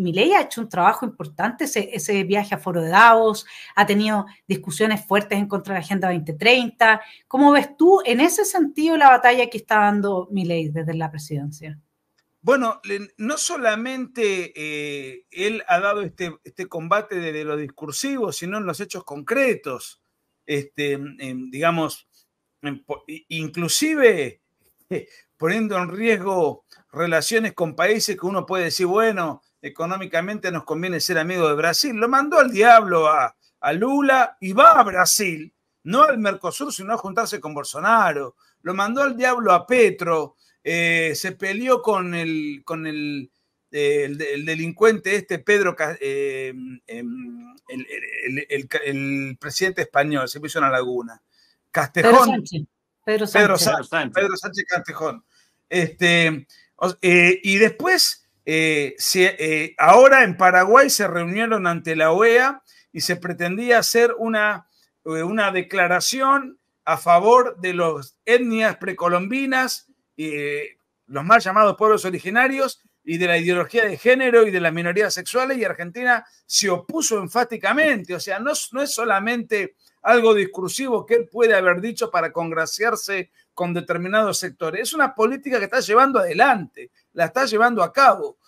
Milei ha hecho un trabajo importante, ese, viaje a Foro de Davos, ha tenido discusiones fuertes en contra de la Agenda 2030. ¿Cómo ves tú en ese sentido la batalla que está dando Milei desde la presidencia? Bueno, no solamente eh, él ha dado este, este combate desde lo discursivo, sino en los hechos concretos. Este, digamos, inclusive eh, poniendo en riesgo relaciones con países que uno puede decir, bueno, económicamente nos conviene ser amigo de Brasil. Lo mandó al diablo a, Lula y va a Brasil, no al Mercosur, sino a juntarse con Bolsonaro. Lo mandó al diablo a Petro. Eh, se peleó con el, con eh, delincuente este Pedro, eh, em, el, presidente español, se puso la laguna. Castejón. Pedro Sánchez. Pedro Sánchez, Castejón. Este, y después eh, eh, ahora en Paraguay se reunieron ante la OEA y se pretendía hacer una, eh, una declaración a favor de las etnias precolombinas, los mal llamados pueblos originarios, y de la ideología de género y de las minorías sexuales, y Argentina se opuso enfáticamente. O sea, no, no es solamente algo discursivo que él puede haber dicho para congraciarse con determinados sectores. Es una política que está llevando adelante, la está llevando a cabo.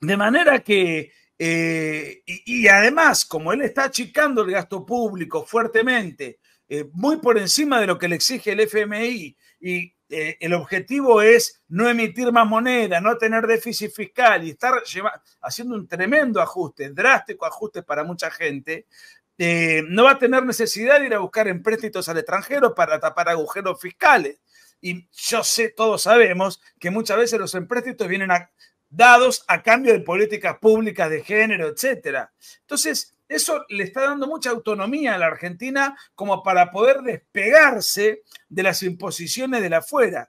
De manera que, eh, y, además, como él está achicando el gasto público fuertemente, eh, muy por encima de lo que le exige el FMI, y eh, el objetivo es no emitir más moneda, no tener déficit fiscal y estar haciendo un tremendo ajuste, drástico ajuste para mucha gente, no va a tener necesidad de ir a buscar empréstitos al extranjero para tapar agujeros fiscales. Y yo sé, todos sabemos que muchas veces los empréstitos vienen a, dados a cambio de políticas públicas de género, etc. Entonces, eso le está dando mucha autonomía a la Argentina como para poder despegarse de las imposiciones de la afuera.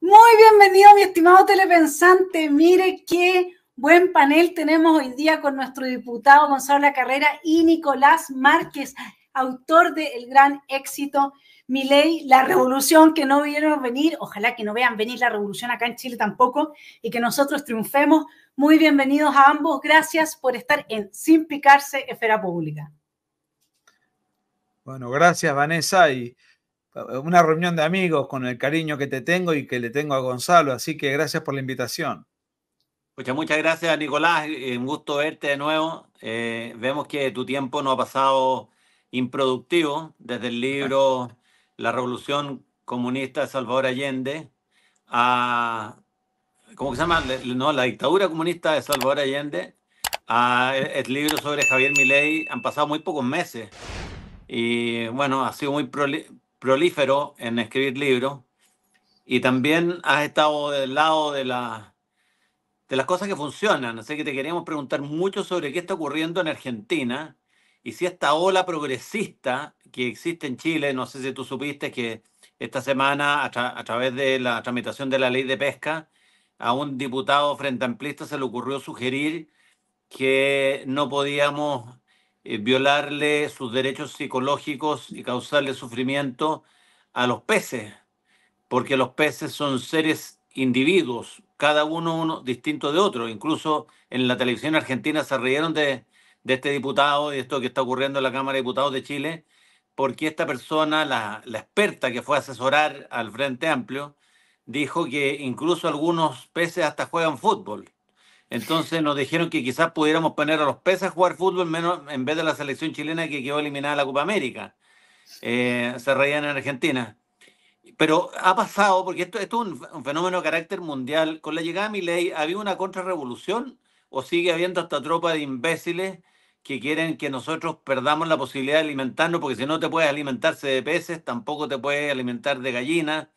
Muy bienvenido, mi estimado telepensante. Mire qué... Buen panel tenemos hoy día con nuestro diputado Gonzalo La Carrera y Nicolás Márquez, autor del gran éxito Mi Ley, la revolución que no vieron venir. Ojalá que no vean venir la revolución acá en Chile tampoco y que nosotros triunfemos. Muy bienvenidos a ambos. Gracias por estar en Sin Picarse Esfera Pública. Bueno, gracias Vanessa y eh, una reunión de amigos con el cariño que te tengo y que le tengo a Gonzalo, así que gracias por la invitación. Muchas, pues muchas gracias, Nicolás. Eh, un gusto verte de nuevo. Eh, vemos que tu tiempo no ha pasado improductivo desde el libro La Revolución Comunista de Salvador Allende a, ¿cómo se llama? No, la dictadura comunista de Salvador Allende a e, el libro sobre Javier Milei. Han pasado muy pocos meses y bueno, ha sido muy prolífero en escribir libros y también has estado del lado de la de las cosas que funcionan. Así que te queríamos preguntar mucho sobre qué está ocurriendo en Argentina y si esta ola progresista que existe en Chile, no sé si tú supiste que esta semana, a, través de la tramitación de la ley de pesca, a un diputado frente amplista se le ocurrió sugerir que no podíamos eh, violarle sus derechos psicológicos y causarle sufrimiento a los peces, porque los peces son seres individuos, cada uno, uno distinto de otro. Incluso en la televisión argentina se rieron de, este diputado y esto que está ocurriendo en la Cámara de Diputados de Chile, porque esta persona, la, experta que fue a asesorar al Frente Amplio, dijo que incluso algunos peces hasta juegan fútbol. Entonces nos dijeron que quizás pudiéramos poner a los peces a jugar fútbol menos, en vez de la selección chilena que quedó eliminada de la Copa América. Eh, se reían en Argentina. Pero ha pasado, porque esto, es un, fenómeno de carácter mundial, con la llegada de ley ¿había una contrarrevolución o sigue habiendo esta tropa de imbéciles que quieren que nosotros perdamos la posibilidad de alimentarnos? Porque si no te puedes alimentarse de peces, tampoco te puedes alimentar de gallinas,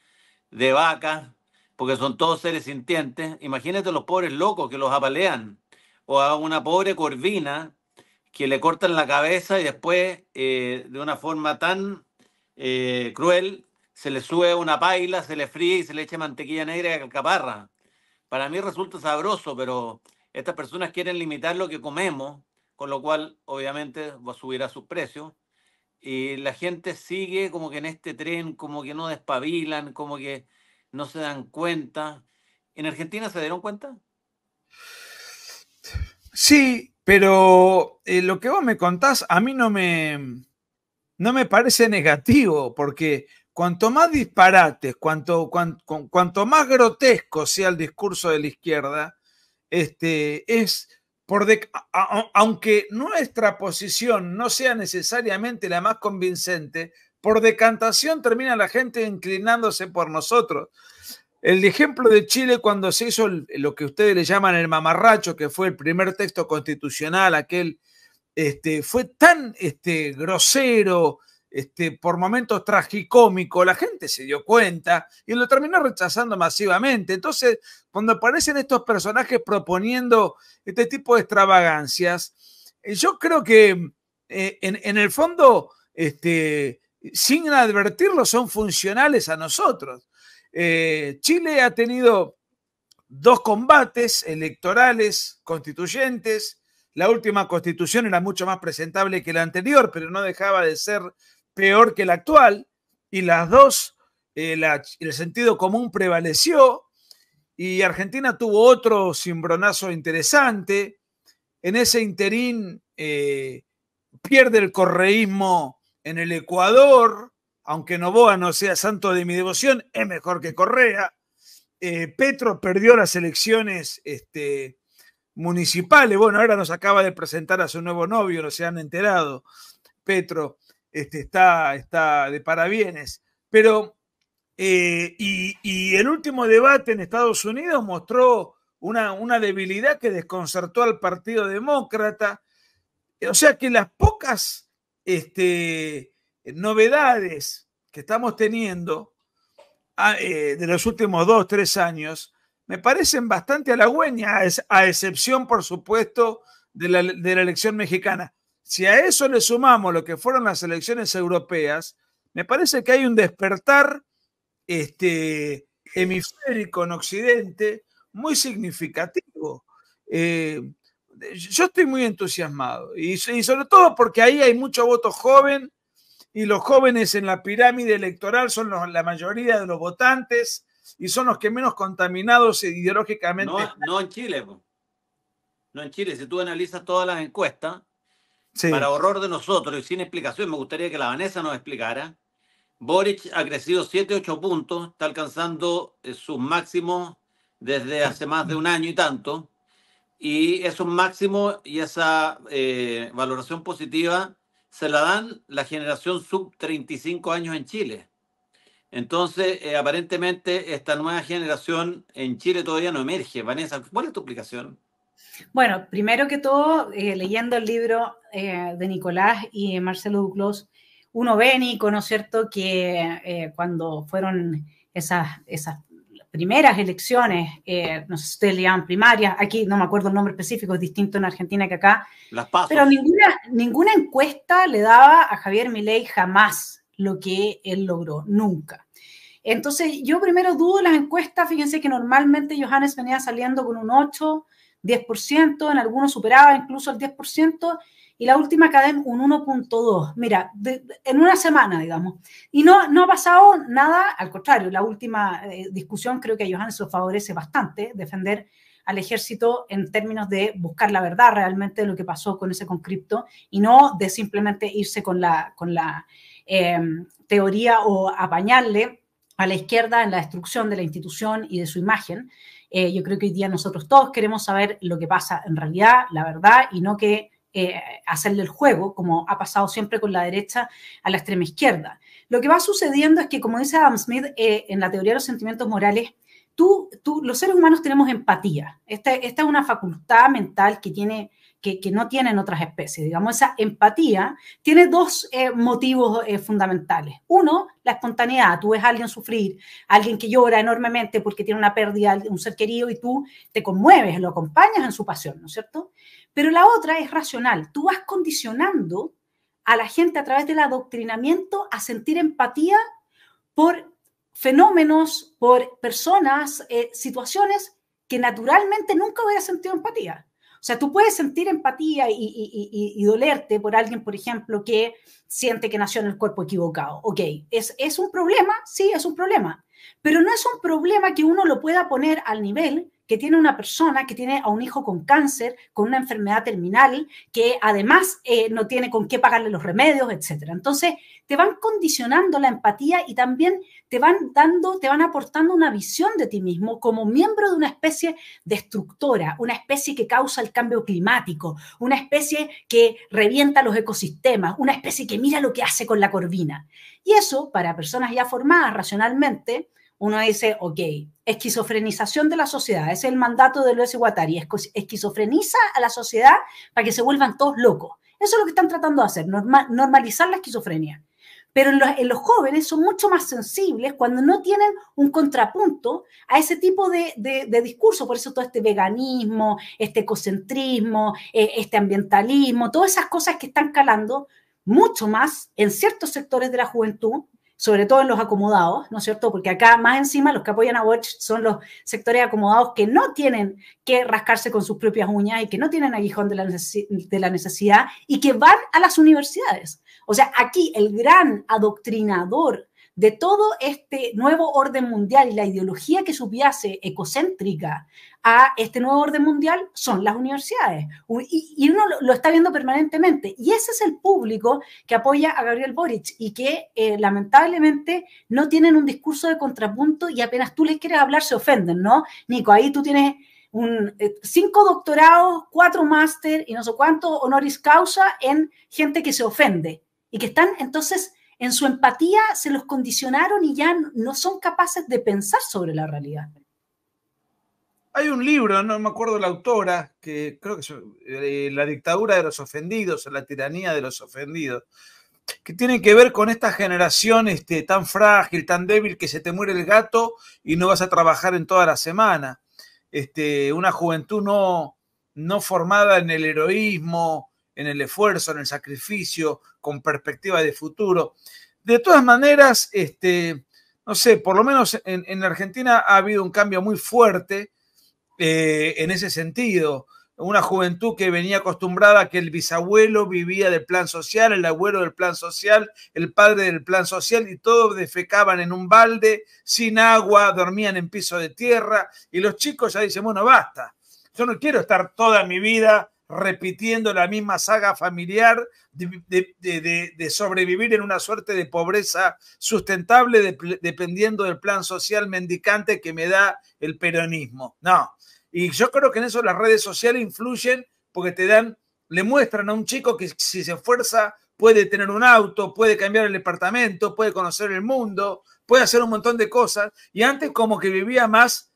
de vacas, porque son todos seres sintientes. Imagínate los pobres locos que los apalean, o a una pobre corvina que le cortan la cabeza y después, eh, de una forma tan eh, cruel, se le sube una paila, se le fríe y se le echa mantequilla negra y alcaparra. Para mí resulta sabroso, pero estas personas quieren limitar lo que comemos, con lo cual obviamente va a subir a sus precios. Y la gente sigue como que en este tren, como que no despabilan, como que no se dan cuenta. ¿En Argentina se dieron cuenta? Sí, pero eh, lo que vos me contás a mí no me, no me parece negativo, porque cuanto más disparates, cuanto, más grotesco sea el discurso de la izquierda, este, es por aunque nuestra posición no sea necesariamente la más convincente, por decantación termina la gente inclinándose por nosotros. El ejemplo de Chile cuando se hizo lo que ustedes le llaman el mamarracho, que fue el primer texto constitucional, aquel este, fue tan este, grosero, este, por momentos tragicómicos la gente se dio cuenta y lo terminó rechazando masivamente. Entonces, cuando aparecen estos personajes proponiendo este tipo de extravagancias, eh, yo creo que eh, en, el fondo, este, sin advertirlo, son funcionales a nosotros. Eh, Chile ha tenido dos combates electorales constituyentes. La última constitución era mucho más presentable que la anterior, pero no dejaba de ser peor que la actual y las dos, eh, el sentido común prevaleció y Argentina tuvo otro cimbronazo interesante. En ese interín eh, pierde el correísmo en el Ecuador, aunque Novoa no sea santo de mi devoción, es mejor que Correa. Eh, Petro perdió las elecciones este, municipales. Bueno, ahora nos acaba de presentar a su nuevo novio, no se han enterado, Petro. Este, está, está de parabienes. Pero, eh, y, el último debate en Estados Unidos mostró una, una debilidad que desconcertó al Partido Demócrata. O sea que las pocas este, novedades que estamos teniendo ah, eh, de los últimos dos, tres años, me parecen bastante halagüeñas, a excepción, por supuesto, de la elección mexicana. Si a eso le sumamos lo que fueron las elecciones europeas, me parece que hay un despertar este, hemisférico en Occidente muy significativo. Eh, yo estoy muy entusiasmado y, sobre todo porque ahí hay mucho voto joven y los jóvenes en la pirámide electoral son la mayoría de los votantes y son los que menos contaminados ideológicamente. No, en Chile. No en Chile. Si tú analizas todas las encuestas, para horror de nosotros y sin explicación, me gustaría que la Vanessa nos explicara. Boric ha crecido 7-8 puntos, está alcanzando eh, sus máximos desde hace más de un año y tanto. Y esos máximos y esa eh, valoración positiva se la dan la generación sub 35 años en Chile. Entonces, eh, aparentemente, esta nueva generación en Chile todavía no emerge. Vanessa, ¿cuál es tu explicación? Bueno, primero que todo, eh, leyendo el libro eh, de Nicolás y Marcelo Duclos, uno ve, Nico, ¿no es cierto?, que eh, cuando fueron esas, primeras elecciones, no sé si ustedes le llaman primarias, aquí no me acuerdo el nombre específico, es distinto en Argentina que acá. Pero ninguna, ninguna encuesta le daba a Javier Milei jamás lo que él logró, nunca. Entonces, yo primero dudo las encuestas, fíjense que normalmente Johannes venía saliendo con un 8, 10%, en algunos superaba incluso el 10%, y la última cadena un 1.2. Mira, en una semana, digamos. Y no, no ha pasado nada, al contrario, la última eh, discusión creo que a Johannes lo favorece bastante, defender al ejército en términos de buscar la verdad realmente de lo que pasó con ese conscripto y no de simplemente irse con la, con la em, teoría o apañarle a la izquierda en la destrucción de la institución y de su imagen. Eh, yo creo que hoy día nosotros todos queremos saber lo que pasa en realidad, la verdad, y no que eh, hacerle el juego, como ha pasado siempre con la derecha a la extrema izquierda. Lo que va sucediendo es que, como dice Adam Smith eh, en la teoría de los sentimientos morales, tú, tú, los seres humanos tenemos empatía. Esta, esta es una facultad mental que tiene que, no tienen otras especies. Digamos, esa empatía tiene dos eh, motivos eh, fundamentales. Uno, la espontaneidad. Tú ves a alguien sufrir, alguien que llora enormemente porque tiene una pérdida de un ser querido y tú te conmueves, lo acompañas en su pasión, ¿no es cierto? Pero la otra es racional. Tú vas condicionando a la gente a través del adoctrinamiento a sentir empatía por fenómenos, por personas, eh, situaciones que naturalmente nunca hubiera sentido empatía. O sea, tú puedes sentir empatía y, dolerte por alguien, por ejemplo, que siente que nació en el cuerpo equivocado. Ok, ¿Es, ¿es un problema? Sí, es un problema. Pero no es un problema que uno lo pueda poner al nivel que tiene una persona que tiene a un hijo con cáncer, con una enfermedad terminal, que además eh, no tiene con qué pagarle los remedios, etc. Entonces, te van condicionando la empatía y también te van dando, te van aportando una visión de ti mismo como miembro de una especie destructora, una especie que causa el cambio climático, una especie que revienta los ecosistemas, una especie que mira lo que hace con la corvina. Y eso, para personas ya formadas racionalmente, uno dice, ok, esquizofrenización de la sociedad, ese es el mandato de Luis Iguatari, esquizofreniza a la sociedad para que se vuelvan todos locos. Eso es lo que están tratando de hacer, normalizar la esquizofrenia. Pero en los, jóvenes son mucho más sensibles cuando no tienen un contrapunto a ese tipo de, discurso. Por eso todo este veganismo, este ecocentrismo, eh, este ambientalismo, todas esas cosas que están calando mucho más en ciertos sectores de la juventud sobre todo en los acomodados, ¿no es cierto? Porque acá más encima los que apoyan a Watch son los sectores acomodados que no tienen que rascarse con sus propias uñas y que no tienen aguijón de la, necesidad y que van a las universidades. O sea, aquí el gran adoctrinador de todo este nuevo orden mundial y la ideología que subyace ecocéntrica a este nuevo orden mundial son las universidades. Y, uno lo, está viendo permanentemente. Y ese es el público que apoya a Gabriel Boric y que eh, lamentablemente no tienen un discurso de contrapunto y apenas tú les quieres hablar se ofenden, ¿no? Nico, ahí tú tienes eh, cinco doctorados, cuatro máster y no sé cuánto honoris causa en gente que se ofende y que están entonces en su empatía se los condicionaron y ya no son capaces de pensar sobre la realidad. Hay un libro, no me acuerdo la autora, que creo que es eh, La dictadura de los ofendidos, o la tiranía de los ofendidos, que tiene que ver con esta generación este, tan frágil, tan débil, que se te muere el gato y no vas a trabajar en toda la semana. Este, una juventud no, no formada en el heroísmo, en el esfuerzo, en el sacrificio, con perspectiva de futuro. De todas maneras, este, no sé, por lo menos en, en Argentina ha habido un cambio muy fuerte eh, en ese sentido. Una juventud que venía acostumbrada a que el bisabuelo vivía del plan social, el abuelo del plan social, el padre del plan social, y todos defecaban en un balde, sin agua, dormían en piso de tierra, y los chicos ya dicen, bueno, basta, yo no quiero estar toda mi vida repitiendo la misma saga familiar de, sobrevivir en una suerte de pobreza sustentable dependiendo del plan social mendicante que me da el peronismo. No. Y yo creo que en eso las redes sociales influyen porque te dan, le muestran a un chico que si se esfuerza puede tener un auto, puede cambiar el departamento, puede conocer el mundo, puede hacer un montón de cosas. Y antes como que vivía más,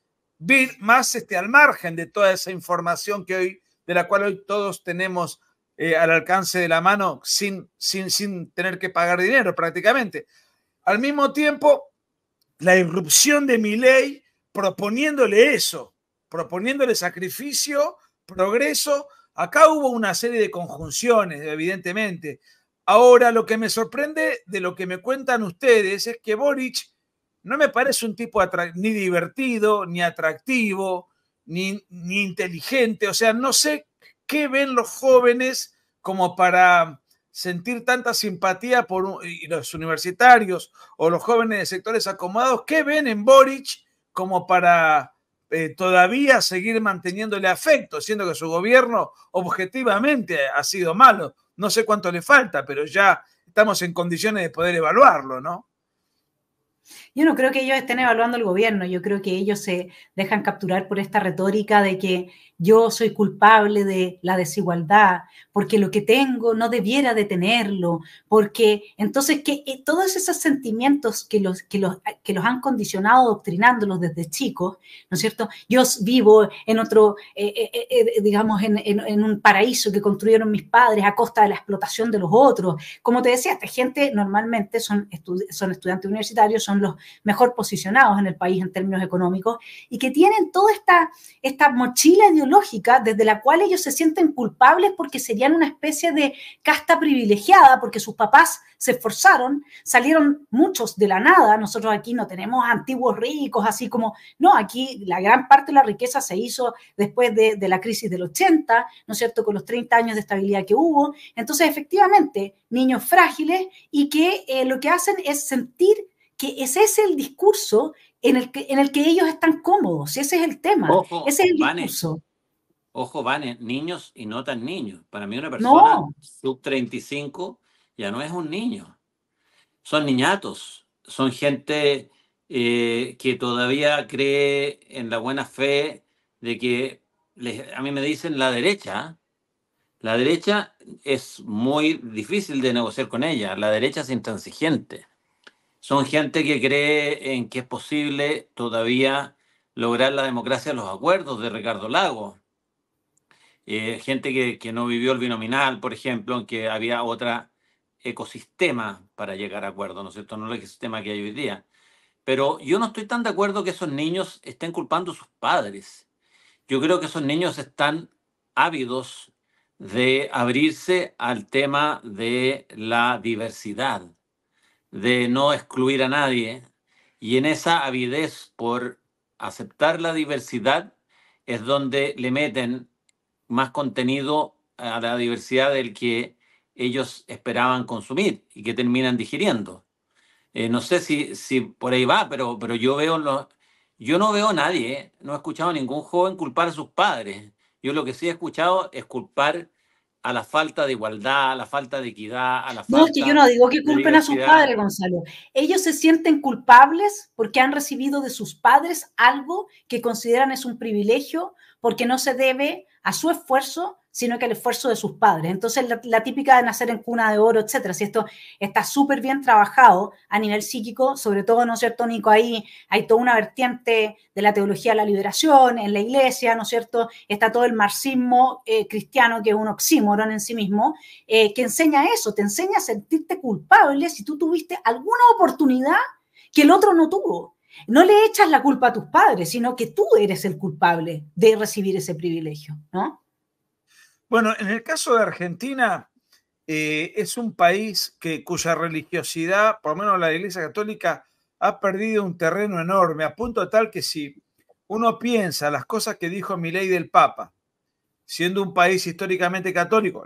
más este, al margen de toda esa información que hoy de la cual hoy todos tenemos eh, al alcance de la mano sin, sin, sin tener que pagar dinero prácticamente. Al mismo tiempo, la irrupción de mi ley proponiéndole eso, proponiéndole sacrificio, progreso. Acá hubo una serie de conjunciones, evidentemente. Ahora, lo que me sorprende de lo que me cuentan ustedes es que Boric no me parece un tipo ni divertido, ni atractivo, ni, inteligente. O sea, no sé qué ven los jóvenes como para sentir tanta simpatía por los universitarios o los jóvenes de sectores acomodados, ¿qué ven en Boric como para eh, todavía seguir manteniéndole afecto, siendo que su gobierno objetivamente ha sido malo? No sé cuánto le falta, pero ya estamos en condiciones de poder evaluarlo, ¿no? Yo no creo que ellos estén evaluando el gobierno, yo creo que ellos se dejan capturar por esta retórica de que yo soy culpable de la desigualdad, porque lo que tengo no debiera de tenerlo, porque entonces que eh, todos esos sentimientos que los, que los, eh, que los han condicionado doctrinándolos desde chicos, ¿no es cierto? Yo vivo en otro, eh, digamos, en, un paraíso que construyeron mis padres a costa de la explotación de los otros. Como te decía, esta gente normalmente son, son estudiantes universitarios, son los mejor posicionados en el país en términos económicos y que tienen toda esta, esta mochila de lógica desde la cual ellos se sienten culpables porque serían una especie de casta privilegiada, porque sus papás se esforzaron, salieron muchos de la nada, nosotros aquí no tenemos antiguos ricos, así como, no, aquí la gran parte de la riqueza se hizo después de, la crisis del 80, ¿no es cierto?, con los 30 años de estabilidad que hubo. Entonces, efectivamente, niños frágiles y que eh, lo que hacen es sentir que ese es el discurso en el que, en el que ellos están cómodos, ese es el tema, ese es el discurso. Ojo, van niños y no tan niños. Para mí una persona sub 35 ya no es un niño. Son niñatos, son gente eh, que todavía cree en la buena fe de que, a mí me dicen la derecha, la derecha es muy difícil de negociar con ella, la derecha es intransigente. Son gente que cree en que es posible todavía lograr la democracia en los acuerdos de Ricardo Lago, eh, gente que, que, no vivió el binominal, por ejemplo, en que había otro ecosistema para llegar a acuerdo, ¿no es cierto? No el ecosistema que hay hoy día. Pero yo no estoy tan de acuerdo que esos niños estén culpando a sus padres. Yo creo que esos niños están ávidos de abrirse al tema de la diversidad, de no excluir a nadie. Y en esa avidez por aceptar la diversidad es donde le meten más contenido a la diversidad del que ellos esperaban consumir y que terminan digiriendo. Eh, no sé si, si por ahí va, pero, pero yo veo yo no veo a nadie, eh, no he escuchado a ningún joven culpar a sus padres. Yo lo que sí he escuchado es culpar a la falta de igualdad, a la falta de equidad, a la falta. No, que yo no digo que culpen a sus padres, Gonzalo. Ellos se sienten culpables porque han recibido de sus padres algo que consideran es un privilegio, porque no se debe a su esfuerzo, sino que al esfuerzo de sus padres. Entonces, la, típica de nacer en cuna de oro, etcétera. Si esto está súper bien trabajado a nivel psíquico, sobre todo, ¿no es cierto, Nico? Ahí hay toda una vertiente de la teología de la liberación en la iglesia, ¿no es cierto? Está todo el marxismo eh, cristiano, que es un oxímoron en sí mismo, eh, que enseña eso, te enseña a sentirte culpable si tú tuviste alguna oportunidad que el otro no tuvo no le echas la culpa a tus padres, sino que tú eres el culpable de recibir ese privilegio, ¿no? Bueno, en el caso de Argentina, eh, es un país que, cuya religiosidad, por lo menos la Iglesia Católica, ha perdido un terreno enorme, a punto tal que si uno piensa las cosas que dijo Milei del Papa, siendo un país históricamente católico,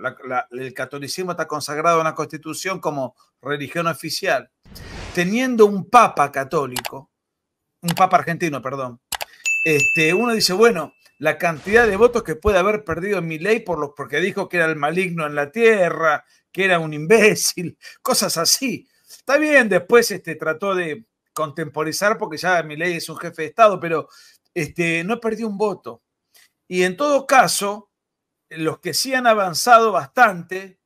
el catolicismo está consagrado en la Constitución como religión oficial, teniendo un Papa católico, un papa argentino, perdón. Este, uno dice, bueno, la cantidad de votos que puede haber perdido ley por los, porque dijo que era el maligno en la tierra, que era un imbécil, cosas así. Está bien, después este, trató de contemporizar porque ya mi ley es un jefe de Estado, pero este, no perdió un voto. Y en todo caso, los que sí han avanzado bastante,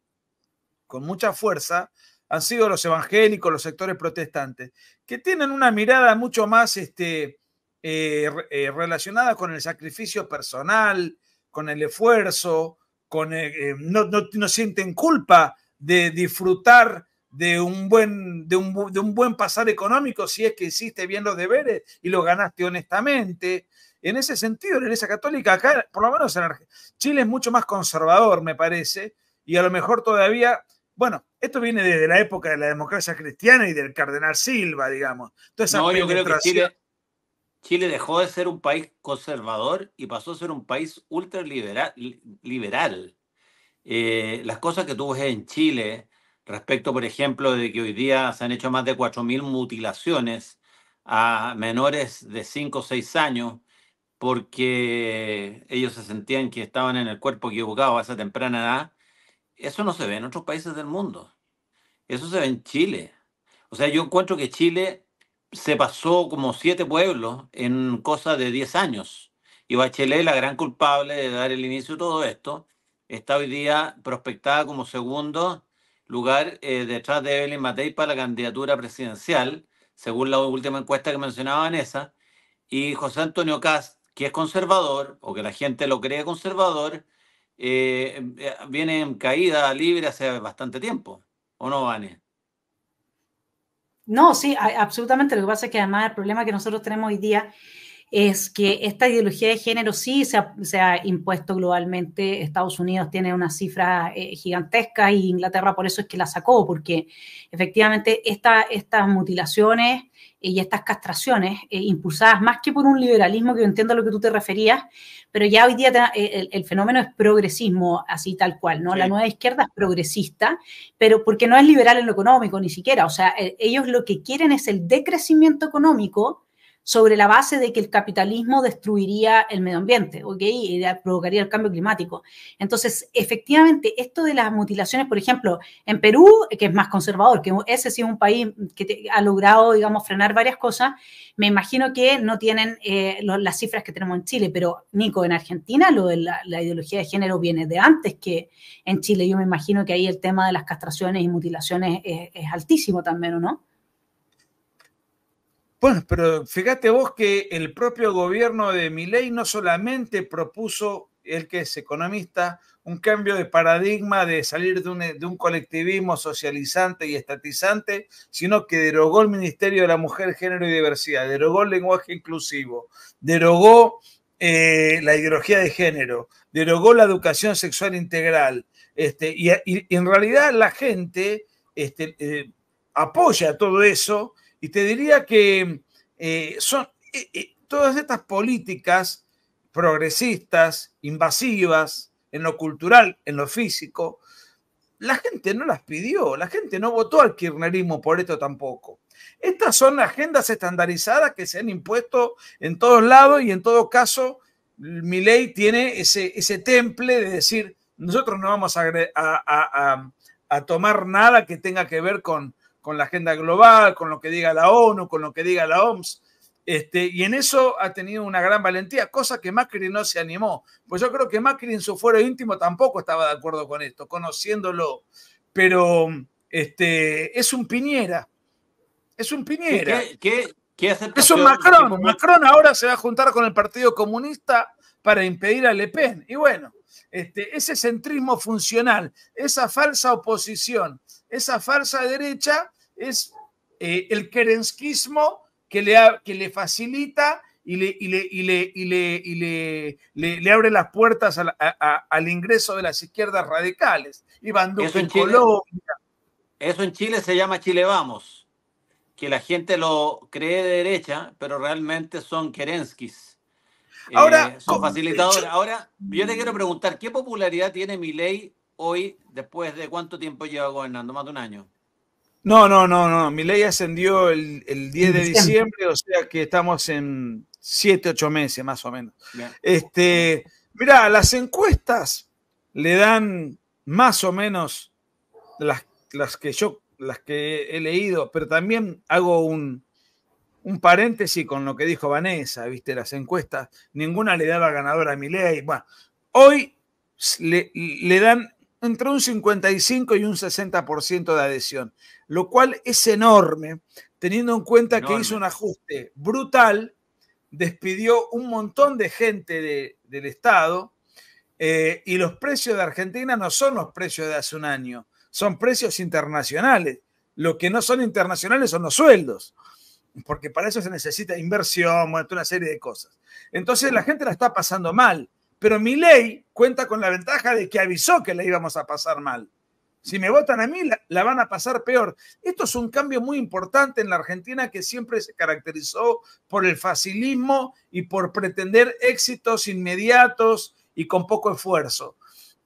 con mucha fuerza, han sido los evangélicos, los sectores protestantes, que tienen una mirada mucho más este, eh, eh, relacionada con el sacrificio personal, con el esfuerzo, con eh, no, sienten culpa de disfrutar de un, buen, de un, buen pasar económico si es que hiciste bien los deberes y lo ganaste honestamente en ese sentido, la Iglesia Católica acá, por lo menos en Chile es mucho más conservador, me parece, y a lo mejor todavía bueno, esto viene desde la época de la democracia cristiana y del cardenal Silva, digamos. Entonces, yo creo que Chile, dejó de ser un país conservador y pasó a ser un país ultraliberal. Liberal. Eh, las cosas que tuvo en Chile respecto, por ejemplo, de que hoy día se han hecho más de 4.000 mutilaciones a menores de 5 o 6 años porque ellos se sentían que estaban en el cuerpo equivocado a esa temprana edad eso no se ve en otros países del mundo. Eso se ve en Chile. O sea, yo encuentro que Chile se pasó como siete pueblos en cosa de diez años. Y Bachelet, la gran culpable de dar el inicio a todo esto, está hoy día prospectada como segundo lugar eh, detrás de Evelyn Matei para la candidatura presidencial, según la última encuesta que mencionaba Vanessa. Y José Antonio Cast, que es conservador, o que la gente lo cree conservador, eh, em, eh, viene en caída libre hace bastante tiempo, ¿o no, Vane? No, sí, absolutamente. Lo que pasa es que además el problema que nosotros tenemos hoy día es que esta ideología de género sí se ha, impuesto globalmente. Estados Unidos tiene una cifra eh, gigantesca y Inglaterra por eso es que la sacó, porque efectivamente estas mutilaciones eh, y estas castraciones eh, impulsadas más que por un liberalismo, que yo entiendo a lo que tú te referías, pero ya hoy día eh, el, fenómeno es progresismo, así tal cual, ¿no? La nueva izquierda es progresista, pero porque no es liberal en lo económico ni siquiera, o sea, ellos lo que quieren es el decrecimiento económico sobre la base de que el capitalismo destruiría el medio ambiente, ¿ok? Y eh, provocaría el cambio climático. Entonces, efectivamente, esto de las mutilaciones, por ejemplo, en Perú, que es más conservador, que ese sí es un país que ha logrado, digamos, frenar varias cosas, me imagino que no tienen eh, las cifras que tenemos en Chile, pero Nico, en Argentina lo de la, ideología de género viene de antes que en Chile. Yo me imagino que ahí el tema de las castraciones y mutilaciones es, es altísimo también, ¿o no? Bueno, pero fíjate vos que el propio gobierno de Milei no solamente propuso, el que es economista, un cambio de paradigma de salir de un, colectivismo socializante y estatizante, sino que derogó el Ministerio de la Mujer, Género y Diversidad, derogó el lenguaje inclusivo, derogó eh, la ideología de género, derogó la educación sexual integral. Este, y, en realidad la gente este, eh, apoya todo eso y te diría que eh, son eh, eh, todas estas políticas progresistas, invasivas, en lo cultural, en lo físico, la gente no las pidió, la gente no votó al kirchnerismo por esto tampoco. Estas son agendas estandarizadas que se han impuesto en todos lados y en todo caso mi ley tiene ese, ese temple de decir, nosotros no vamos a tomar nada que tenga que ver con, con la agenda global, con lo que diga la ONU, con lo que diga la OMS. Este, y en eso ha tenido una gran valentía, cosa que Macri no se animó. Pues yo creo que Macri en su fuero íntimo tampoco estaba de acuerdo con esto, conociéndolo. Pero este, es un Piñera. Es un Piñera. ¿Qué, qué, es un Macron. Macron ahora se va a juntar con el Partido Comunista para impedir a Le Pen. Y bueno, este, ese centrismo funcional, esa falsa oposición, esa falsa derecha es eh, el kerenskismo que le, que le facilita y le, le, le, le, le, abre las puertas al ingreso de las izquierdas radicales. Iván Duque eso en, Chile, Eso en Chile se llama Chile Vamos, que la gente lo cree de derecha, pero realmente son Kerenskis. Ahora, eh, Ahora, yo te quiero preguntar, ¿qué popularidad tiene mi ley hoy después de cuánto tiempo lleva gobernando? Más de un año. No, no, no, no. Mi ley ascendió el, 10 de diciembre, o sea que estamos en 7, 8 meses más o menos. Este, mirá, las encuestas le dan más o menos las, las que yo las que he leído, pero también hago un, un paréntesis con lo que dijo Vanessa, viste las encuestas, ninguna le daba ganadora a Milei. hoy le, dan entre un 55 y un 60% de adhesión, lo cual es enorme, teniendo en cuenta que hizo un ajuste brutal, despidió un montón de gente del Estado eh, y los precios de Argentina no son los precios de hace un año, son precios internacionales. Lo que no son internacionales son los sueldos porque para eso se necesita inversión, una serie de cosas. Entonces la gente la está pasando mal, pero mi ley cuenta con la ventaja de que avisó que la íbamos a pasar mal. Si me votan a mí, la, van a pasar peor. Esto es un cambio muy importante en la Argentina que siempre se caracterizó por el facilismo y por pretender éxitos inmediatos y con poco esfuerzo.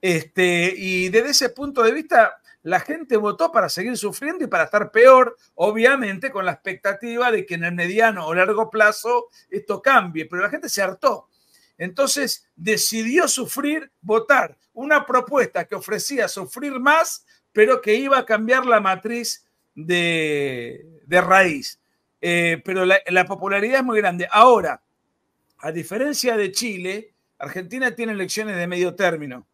Este, y desde ese punto de vista, la gente votó para seguir sufriendo y para estar peor, obviamente con la expectativa de que en el mediano o largo plazo esto cambie, pero la gente se hartó. Entonces decidió sufrir, votar una propuesta que ofrecía sufrir más, pero que iba a cambiar la matriz de, raíz. Eh, pero la popularidad es muy grande. Ahora, a diferencia de Chile, Argentina tiene elecciones de medio término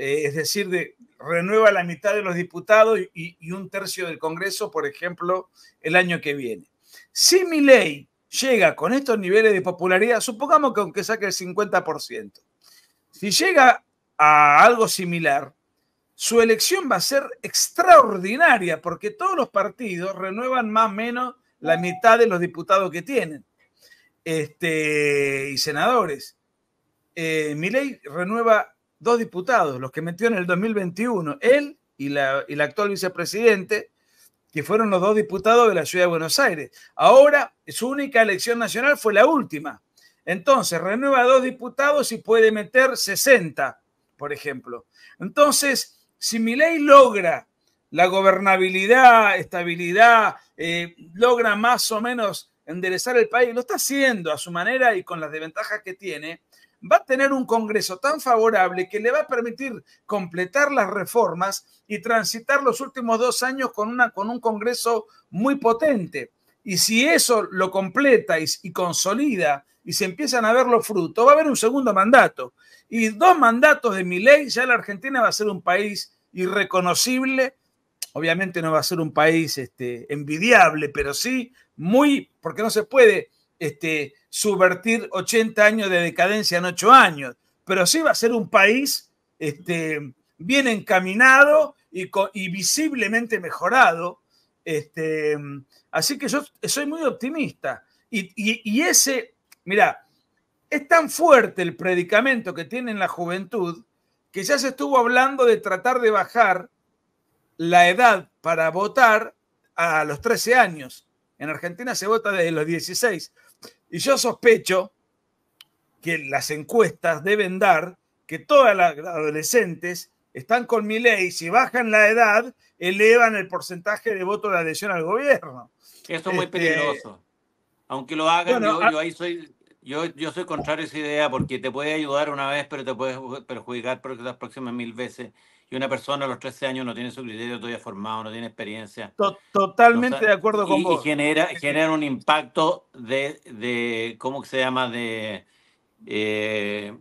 eh, es decir, renueva la mitad de los diputados y, un tercio del Congreso, por ejemplo, el año que viene. Si mi ley llega con estos niveles de popularidad, supongamos que aunque saque el 50%, si llega a algo similar, su elección va a ser extraordinaria porque todos los partidos renuevan más o menos la mitad de los diputados que tienen este, y senadores. Eh, mi ley renueva dos diputados, los que metió en el 2021, él y la, y actual vicepresidente, que fueron los dos diputados de la Ciudad de Buenos Aires. Ahora, su única elección nacional fue la última. Entonces, renueva a dos diputados y puede meter 60, por ejemplo. Entonces, si mi ley logra la gobernabilidad, estabilidad, eh, logra más o menos enderezar el país, lo está haciendo a su manera y con las desventajas que tiene, va a tener un Congreso tan favorable que le va a permitir completar las reformas y transitar los últimos dos años con, una, con un Congreso muy potente. Y si eso lo completa y, consolida y se empiezan a ver los frutos, va a haber un segundo mandato. Y dos mandatos de mi ley, ya la Argentina va a ser un país irreconocible. Obviamente no va a ser un país este, envidiable, pero sí muy, porque no se puede este, subvertir 80 años de decadencia en 8 años, pero sí va a ser un país este, bien encaminado y, visiblemente mejorado. Este, así que yo soy muy optimista. Y, ese, mira, es tan fuerte el predicamento que tiene en la juventud que ya se estuvo hablando de tratar de bajar la edad para votar a los 13 años. En Argentina se vota desde los 16. Y yo sospecho que las encuestas deben dar que todas las adolescentes están con mi ley. Si bajan la edad, elevan el porcentaje de voto de adhesión al gobierno. Eso es muy este, peligroso. Aunque lo hagan, yo, ah, soy, yo, yo soy contrario a esa idea porque te puede ayudar una vez, pero te puede perjudicar por las próximas mil veces y una persona a los 13 años no tiene su criterio todavía formado, no tiene experiencia. Totalmente de acuerdo con vos. Y genera, genera un impacto de, de ¿cómo se llama? De, eh,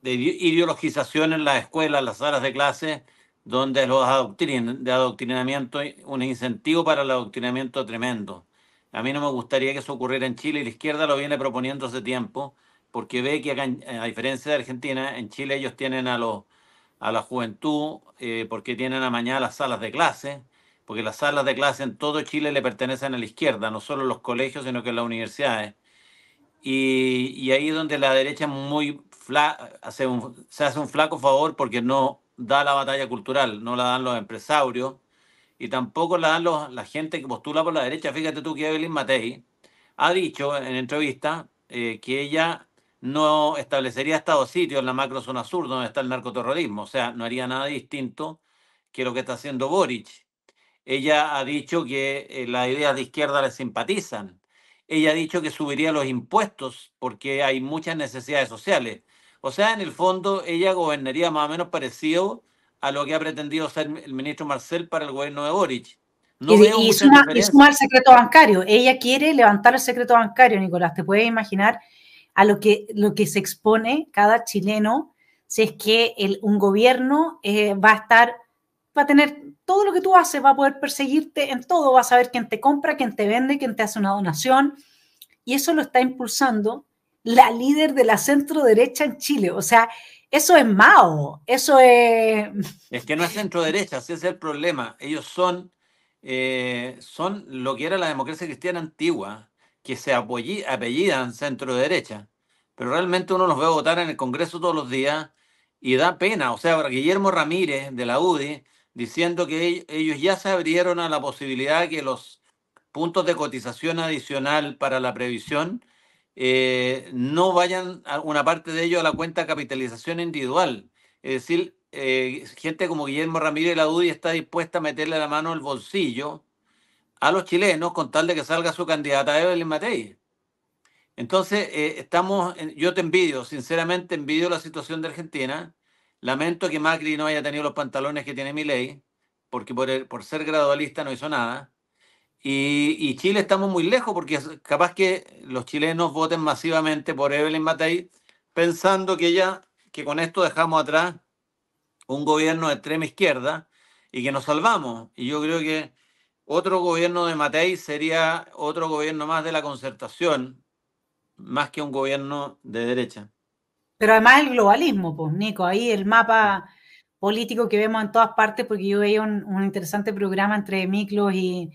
de ideologización en las escuelas, en las salas de clase, donde los adoctrinamientos de adoctrinamiento, un incentivo para el adoctrinamiento tremendo. A mí no me gustaría que eso ocurriera en Chile y la izquierda lo viene proponiendo hace tiempo, porque ve que a diferencia de Argentina, en Chile ellos tienen a los a la juventud, eh, porque tienen a mañana las salas de clase, porque las salas de clase en todo Chile le pertenecen a la izquierda, no solo los colegios, sino que las universidades. Y, ahí es donde la derecha muy hace se hace un flaco favor porque no da la batalla cultural, no la dan los empresarios y tampoco la dan los, la gente que postula por la derecha. Fíjate tú que Evelyn Matei ha dicho en entrevista eh, que ella no establecería estado sitio en la macrozona sur donde está el narcoterrorismo, o sea, no haría nada distinto que lo que está haciendo Boric. Ella ha dicho que eh, las ideas de izquierda le simpatizan. Ella ha dicho que subiría los impuestos porque hay muchas necesidades sociales. O sea, en el fondo, ella gobernaría más o menos parecido a lo que ha pretendido ser el ministro Marcel para el gobierno de Boric. No y, y, y, secreto bancario. Ella quiere levantar el secreto bancario, Nicolás. Te puedes imaginar a lo que, lo que se expone cada chileno si es que un gobierno eh, va a estar, va a tener todo lo que tú haces, va a poder perseguirte en todo, va a saber quién te compra, quién te vende, quién te hace una donación. Y eso lo está impulsando la líder de la centro derecha en Chile. O sea, eso es Mao, eso es... Es que no es centro derecha, ese es el problema. Ellos son, eh, son lo que era la democracia cristiana antigua, que se apellidan centro derecha, pero realmente uno los ve votar en el Congreso todos los días y da pena. O sea, Guillermo Ramírez de la UDI diciendo que ellos ya se abrieron a la posibilidad de que los puntos de cotización adicional para la previsión eh, no vayan una parte de ellos a la cuenta capitalización individual. Es decir, eh, gente como Guillermo Ramírez de la UDI está dispuesta a meterle la mano al bolsillo a los chilenos con tal de que salga su candidata Evelyn Matei. Entonces, eh, estamos, yo te envidio, sinceramente envidio la situación de Argentina. Lamento que Macri no haya tenido los pantalones que tiene Milei, porque por, por ser gradualista no hizo nada. Y, y, Chile estamos muy lejos, porque capaz que los chilenos voten masivamente por Evelyn Matei, pensando que ya, que con esto dejamos atrás un gobierno de extrema izquierda y que nos salvamos. Y yo creo que otro gobierno de Matei sería otro gobierno más de la concertación, más que un gobierno de derecha. Pero además el globalismo, pues, Nico, ahí el mapa político que vemos en todas partes, porque yo veía un, interesante programa entre Miklos y,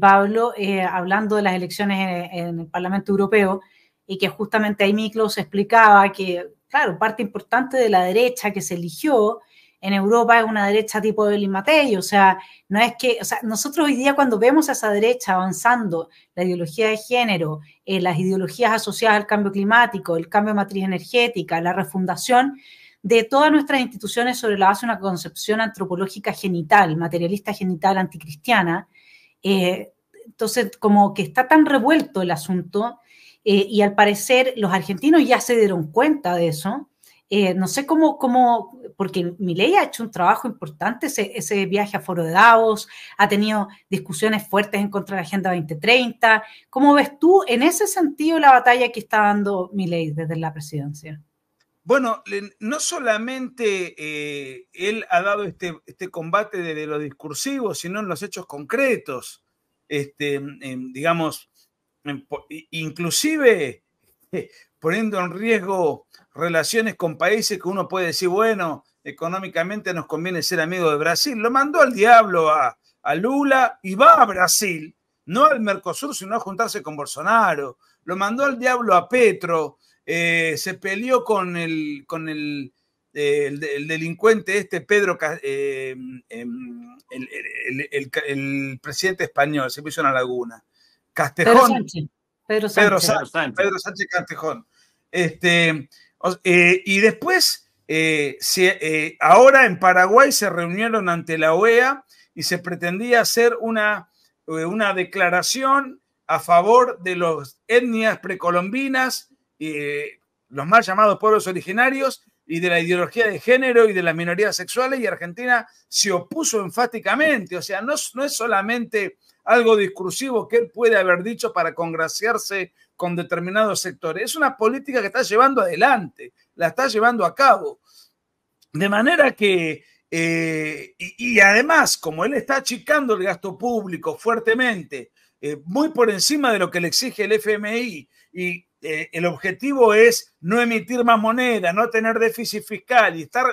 Pablo eh, hablando de las elecciones en, en, el Parlamento Europeo, y que justamente ahí Miklos explicaba que, claro, parte importante de la derecha que se eligió en Europa es una derecha tipo de Matei, o sea, no es que, o nosotros hoy día cuando vemos a esa derecha avanzando, la ideología de género, eh, las ideologías asociadas al cambio climático, el cambio de matriz energética, la refundación de todas nuestras instituciones sobre la base de una concepción antropológica genital, materialista genital anticristiana, eh, entonces como que está tan revuelto el asunto eh, y al parecer los argentinos ya se dieron cuenta de eso, eh, no sé cómo, cómo porque Milei ha hecho un trabajo importante, ese, viaje a Foro de Davos, ha tenido discusiones fuertes en contra de la Agenda 2030. ¿Cómo ves tú en ese sentido la batalla que está dando Milei desde la presidencia? Bueno, no solamente eh, él ha dado este, este, combate desde lo discursivo sino en los hechos concretos. Este, digamos, inclusive poniendo en riesgo relaciones con países que uno puede decir, bueno, económicamente nos conviene ser amigo de Brasil. Lo mandó al diablo a, Lula y va a Brasil, no al Mercosur, sino a juntarse con Bolsonaro. Lo mandó al diablo a Petro. Eh, se peleó con el, con eh, delincuente este, Pedro, eh, em, el, presidente español, se puso en la laguna. Castejón. Pedro Sánchez. Pedro Castejón. Este, eh, y después, eh, eh, ahora en Paraguay se reunieron ante la OEA y se pretendía hacer una, una declaración a favor de las etnias precolombinas, y los mal llamados pueblos originarios, y de la ideología de género y de las minorías sexuales, y Argentina se opuso enfáticamente. O sea, no, no es solamente algo discursivo que él puede haber dicho para congraciarse con determinados sectores. Es una política que está llevando adelante, la está llevando a cabo. De manera que, eh, y, además, como él está achicando el gasto público fuertemente, eh, muy por encima de lo que le exige el FMI, y eh, el objetivo es no emitir más moneda, no tener déficit fiscal y estar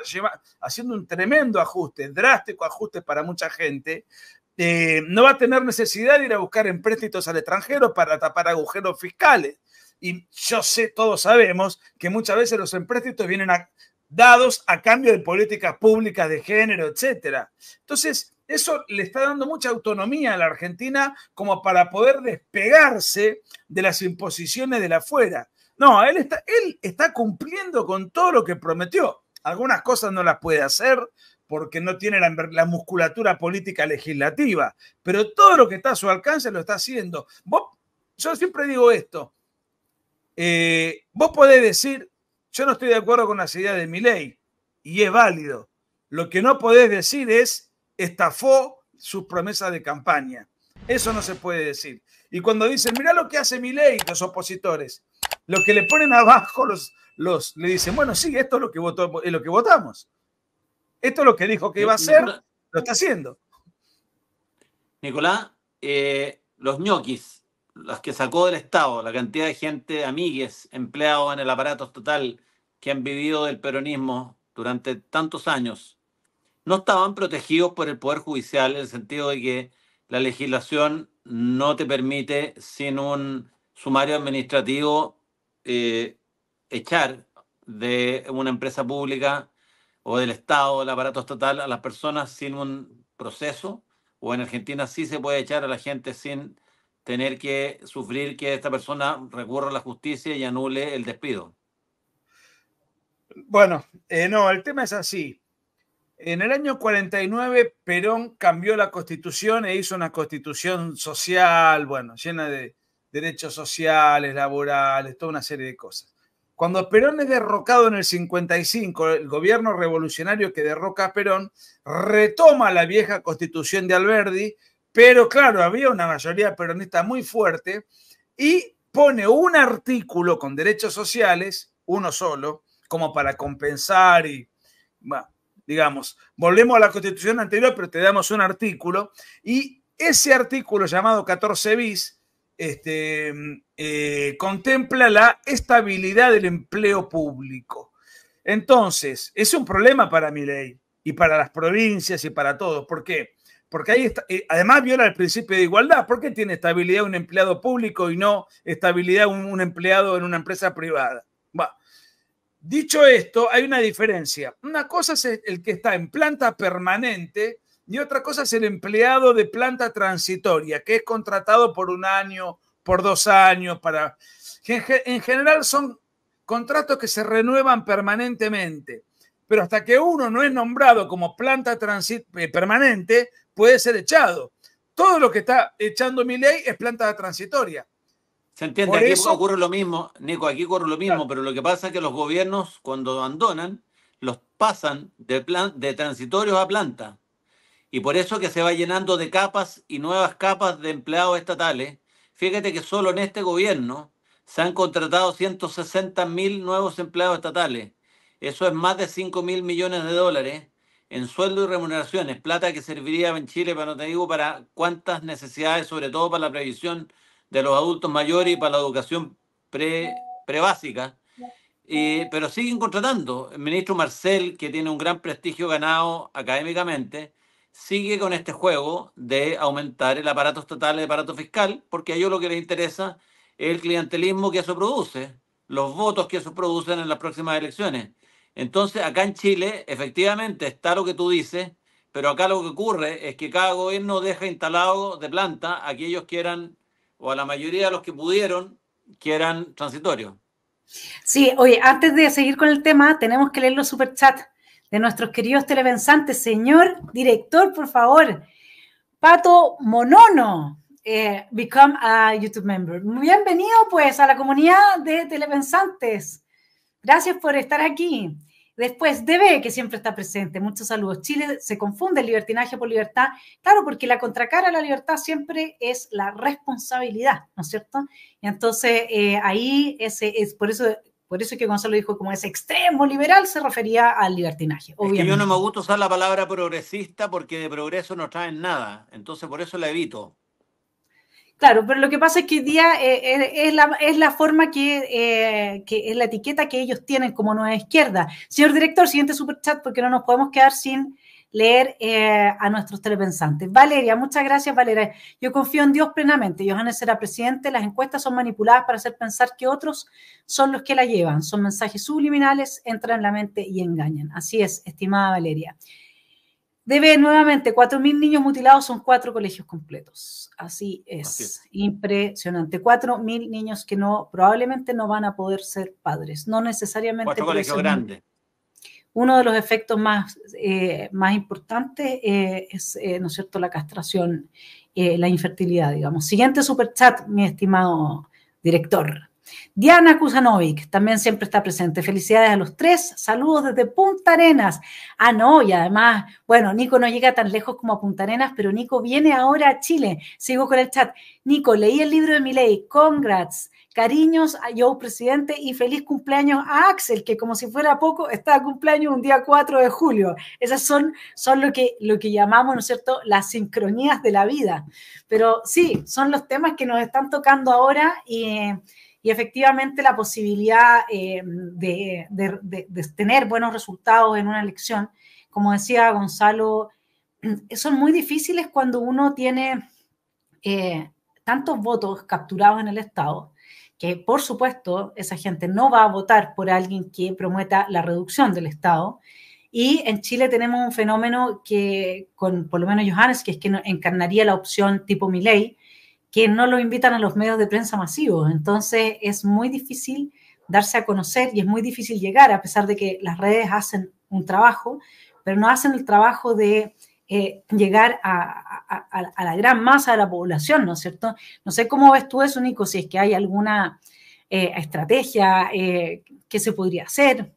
haciendo un tremendo ajuste, drástico ajuste para mucha gente, eh, no va a tener necesidad de ir a buscar empréstitos al extranjero para tapar agujeros fiscales. Y yo sé, todos sabemos, que muchas veces los empréstitos vienen dados a cambio de políticas públicas de género, etc. Entonces, eso le está dando mucha autonomía a la Argentina como para poder despegarse de las imposiciones de la afuera. No, él está, él está cumpliendo con todo lo que prometió. Algunas cosas no las puede hacer, porque no tiene la, musculatura política legislativa, pero todo lo que está a su alcance lo está haciendo. Vos, yo siempre digo esto, eh, vos podés decir, yo no estoy de acuerdo con las ideas de mi ley, y es válido. Lo que no podés decir es, estafó sus promesas de campaña. Eso no se puede decir. Y cuando dicen, mirá lo que hace mi ley, los opositores, lo que le ponen abajo, los, los, le dicen, bueno, sí, esto es lo que, votó, es lo que votamos. Esto es lo que dijo que iba a hacer, lo está haciendo. Nicolás, eh, los ñoquis, los que sacó del Estado, la cantidad de gente, amigues, empleados en el aparato total que han vivido del peronismo durante tantos años, no estaban protegidos por el Poder Judicial en el sentido de que la legislación no te permite sin un sumario administrativo eh, echar de una empresa pública o del Estado, del aparato estatal, a las personas sin un proceso, o en Argentina sí se puede echar a la gente sin tener que sufrir que esta persona recurra a la justicia y anule el despido. Bueno, eh, no, el tema es así. En el año 49, Perón cambió la constitución e hizo una constitución social, bueno, llena de derechos sociales, laborales, toda una serie de cosas. Cuando Perón es derrocado en el 55, el gobierno revolucionario que derroca a Perón retoma la vieja constitución de Alberdi, pero claro, había una mayoría peronista muy fuerte y pone un artículo con derechos sociales, uno solo, como para compensar y, bueno, digamos, volvemos a la constitución anterior, pero te damos un artículo y ese artículo llamado 14 bis este, mm, eh, contempla la estabilidad del empleo público. Entonces, es un problema para mi ley y para las provincias y para todos. ¿Por qué? Porque ahí eh, además viola el principio de igualdad. ¿Por qué tiene estabilidad un empleado público y no estabilidad un, un empleado en una empresa privada? dicho esto, hay una diferencia. Una cosa es el que está en planta permanente y otra cosa es el empleado de planta transitoria, que es contratado por un año, por dos años, para... En general son contratos que se renuevan permanentemente, pero hasta que uno no es nombrado como planta eh, permanente, puede ser echado. Todo lo que está echando mi ley es planta transitoria. Se entiende, aquí ocurre lo mismo, Nico, aquí ocurre lo mismo, pero lo que pasa es que los gobiernos cuando abandonan, los pasan de, plan, de transitorios a planta. Y por eso que se va llenando de capas y nuevas capas de empleados estatales. Fíjate que solo en este gobierno se han contratado 160 mil nuevos empleados estatales. Eso es más de 5 mil millones de dólares en sueldo y remuneraciones, plata que serviría en Chile, para no te digo, para cuántas necesidades, sobre todo para la previsión de los adultos mayores y para la educación pre, prebásica. pero siguen contratando. El ministro Marcel, que tiene un gran prestigio ganado académicamente, sigue con este juego de aumentar el aparato estatal, el aparato fiscal, porque a ellos lo que les interesa es el clientelismo que eso produce, los votos que eso producen en las próximas elecciones. Entonces, acá en Chile, efectivamente, está lo que tú dices, pero acá lo que ocurre es que cada gobierno deja instalado de planta a aquellos que eran, quieran, o a la mayoría de los que pudieron, que eran transitorios. Sí, oye, antes de seguir con el tema, tenemos que leer los superchats de nuestros queridos telepensantes. Señor director, por favor, Pato Monono, eh, Become a YouTube Member. Bienvenido pues a la comunidad de telepensantes. Gracias por estar aquí. Después, debe que siempre está presente. Muchos saludos. Chile se confunde el libertinaje por libertad. Claro, porque la contracara a la libertad siempre es la responsabilidad, ¿no es cierto? Y entonces eh, ahí ese es por eso por eso es que Gonzalo dijo como es extremo liberal, se refería al libertinaje. Obviamente. Es yo no me gusta usar la palabra progresista porque de progreso no traen nada, entonces por eso la evito. Claro, pero lo que pasa es que día eh, eh, es, la, forma que, eh, que, es la etiqueta que ellos tienen como nueva izquierda. Señor director, siguiente superchat porque no nos podemos quedar sin leer eh, a nuestros telepensantes. Valeria, muchas gracias, Valeria. Yo confío en Dios plenamente. Johannes será presidente. Las encuestas son manipuladas para hacer pensar que otros son los que la llevan. Son mensajes subliminales, entran en la mente y engañan. Así es, estimada Valeria. Debe nuevamente, cuatro mil niños mutilados son cuatro colegios completos. Así es. impresionante. Cuatro mil niños que no probablemente no van a poder ser padres. No necesariamente. Cuatro colegios grandes uno de los efectos más, eh, más importantes eh, es, eh, ¿no es cierto?, la castración, la infertilidad, digamos. Siguiente superchat, mi estimado director. Diana Kuzanovic también siempre está presente. Felicidades a los tres. Saludos desde Punta Arenas. Ah, no, y además, bueno, Nico no llega tan lejos como a Punta Arenas, pero Nico viene ahora a Chile. Sigo con el chat. Nico, leí el libro de mi ley, Congrats. Cariños a Joe Presidente y feliz cumpleaños a Axel, que como si fuera poco, está a cumpleaños un día 4 de julio. Esas son, son lo, que, lo que llamamos, ¿no es cierto?, las sincronías de la vida. Pero sí, son los temas que nos están tocando ahora y y efectivamente la posibilidad eh, de, tener buenos resultados en una elección, como decía Gonzalo, son muy difíciles cuando uno tiene eh, tantos votos capturados en el Estado que por supuesto esa gente no va a votar por alguien que prometa la reducción del Estado, y en Chile tenemos un fenómeno que, con por lo menos Johannes, que es que encarnaría la opción tipo Milei, que no lo invitan a los medios de prensa masivos. Entonces es muy difícil darse a conocer y es muy difícil llegar, a pesar de que las redes hacen un trabajo, pero no hacen el trabajo de eh, llegar a, la gran masa de la población, ¿no es cierto? No sé cómo ves tú eso, Nico, si es que hay alguna eh, estrategia eh, que se podría hacer.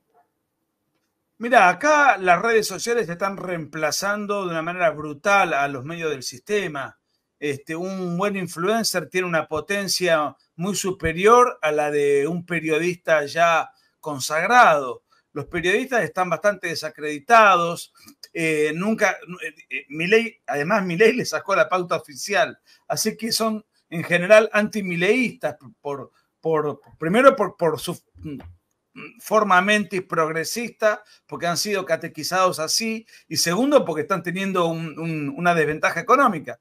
Mira, acá las redes sociales están reemplazando de una manera brutal a los medios del sistema. Este, un buen influencer tiene una potencia muy superior a la de un periodista ya consagrado. Los periodistas están bastante desacreditados. Eh, nunca, eh, eh, además, Milei le sacó la pauta oficial. Así que son en general antimileístas, por, por, primero por, su mm, formamente progresista, porque han sido catequizados así, y segundo, porque están teniendo una desventaja económica.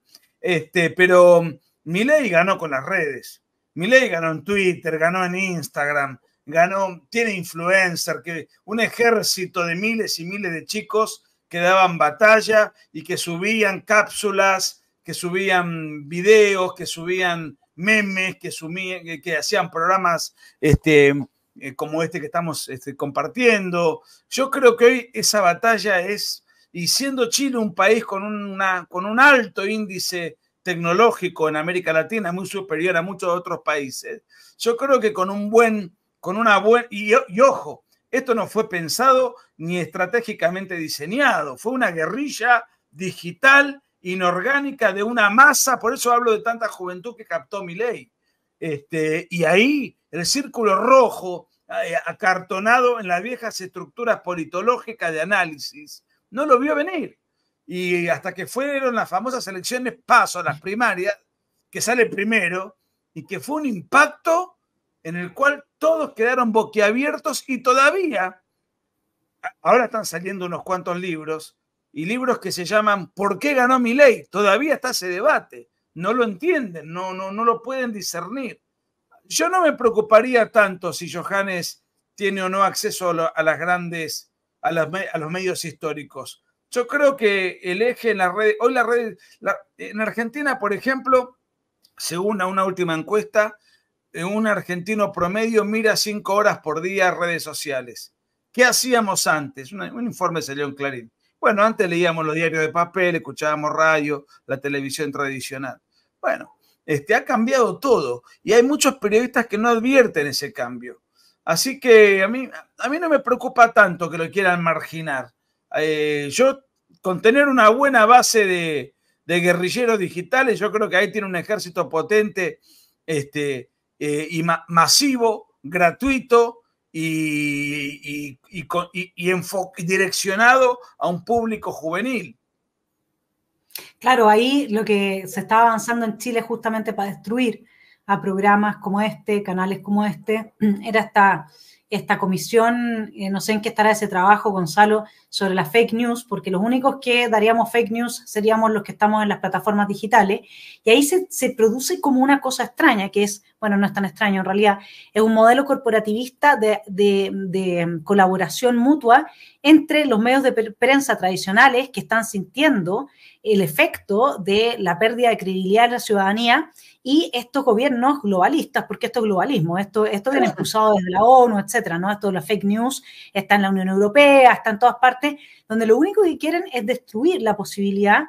Este, pero mm, Milei ganó con las redes. Milei ganó en Twitter, ganó en Instagram, ganó, tiene influencer, que un ejército de miles y miles de chicos que daban batalla y que subían cápsulas, que subían videos, que subían memes, que, que, hacían programas este, eh, como este que estamos este, compartiendo. Yo creo que hoy esa batalla es y siendo Chile un país con, una, con un alto índice tecnológico en América Latina, muy superior a muchos otros países, yo creo que con un buen, con una buena, y, ojo, esto no fue pensado ni estratégicamente diseñado, fue una guerrilla digital, inorgánica de una masa, por eso hablo de tanta juventud que captó mi ley. Este, y ahí el círculo rojo, eh, acartonado en las viejas estructuras politológicas de análisis, no lo vio venir. Y hasta que fueron las famosas elecciones paso, las primarias, que sale primero, y que fue un impacto en el cual todos quedaron boquiabiertos y todavía, ahora están saliendo unos cuantos libros, y libros que se llaman ¿Por qué ganó mi ley? Todavía está ese debate, no lo entienden, no, no, no lo pueden discernir. Yo no me preocuparía tanto si Johannes tiene o no acceso a las grandes a, los medios históricos. Yo creo que el eje en la red hoy las redes, en Argentina, por ejemplo, según una última encuesta, eh, un argentino promedio mira cinco horas por día redes sociales. ¿Qué hacíamos antes? Un, informe salió en Clarín. Bueno, antes leíamos los diarios de papel, escuchábamos radio, la televisión tradicional. Bueno, este, ha cambiado todo y hay muchos periodistas que no advierten ese cambio. Así que a mí, a mí no me preocupa tanto que lo quieran marginar. Eh, yo, con tener una buena base de, guerrilleros digitales, yo creo que ahí tiene un ejército potente este, eh, y masivo, gratuito y, y, y direccionado a un público juvenil. Claro, ahí lo que se está avanzando en Chile es justamente para destruir a programas como este, canales como este. Era esta, esta comisión, eh, no sé en qué estará ese trabajo, Gonzalo, sobre las fake news, porque los únicos que daríamos fake news seríamos los que estamos en las plataformas digitales. Y ahí se, se produce como una cosa extraña, que es bueno, no es tan extraño en realidad, es un modelo corporativista de, colaboración mutua entre los medios de prensa tradicionales que están sintiendo el efecto de la pérdida de credibilidad de la ciudadanía y estos gobiernos globalistas, porque esto es globalismo, esto, esto viene impulsado desde la ONU, etcétera, ¿no? Esto de la fake news está en la Unión Europea, está en todas partes, donde lo único que quieren es destruir la posibilidad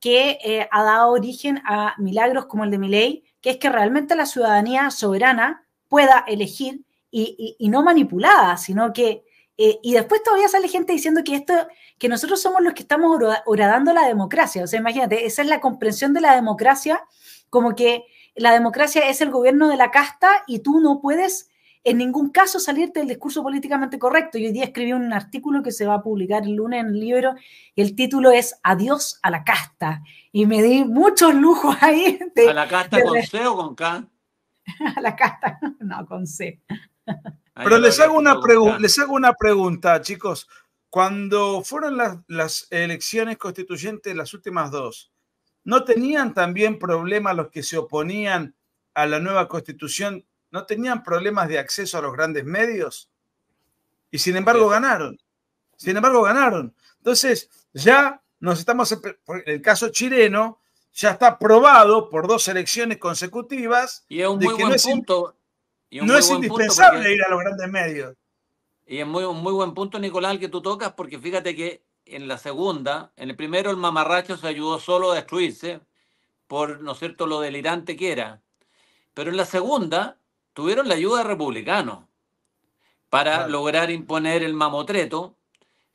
que eh, ha dado origen a milagros como el de Miley, que es que realmente la ciudadanía soberana pueda elegir y, no manipulada, sino que... Eh, y después todavía sale gente diciendo que esto, que nosotros somos los que estamos horadando la democracia. O sea, imagínate, esa es la comprensión de la democracia, como que la democracia es el gobierno de la casta y tú no puedes en ningún caso salirte del discurso políticamente correcto. Yo hoy día escribí un artículo que se va a publicar el lunes en el libro y el título es Adiós a la casta. Y me di muchos lujo ahí. ¿A la casta con C o con K? A la casta, no, con C. Pero les hago, una les hago una pregunta, chicos. Cuando fueron las, las elecciones constituyentes, las últimas dos, ¿no tenían también problemas los que se oponían a la nueva constitución no tenían problemas de acceso a los grandes medios y sin embargo ganaron. Sin embargo ganaron. Entonces ya nos estamos, el caso chileno, ya está aprobado por dos elecciones consecutivas. Y es un muy buen punto. no es indispensable ir a los grandes medios. Y es muy, muy buen punto, Nicolás, que tú tocas, porque fíjate que en la segunda, en el primero el mamarracho se ayudó solo a destruirse por, ¿no es cierto?, lo delirante que era. Pero en la segunda, tuvieron la ayuda de republicanos para lograr imponer el mamotreto,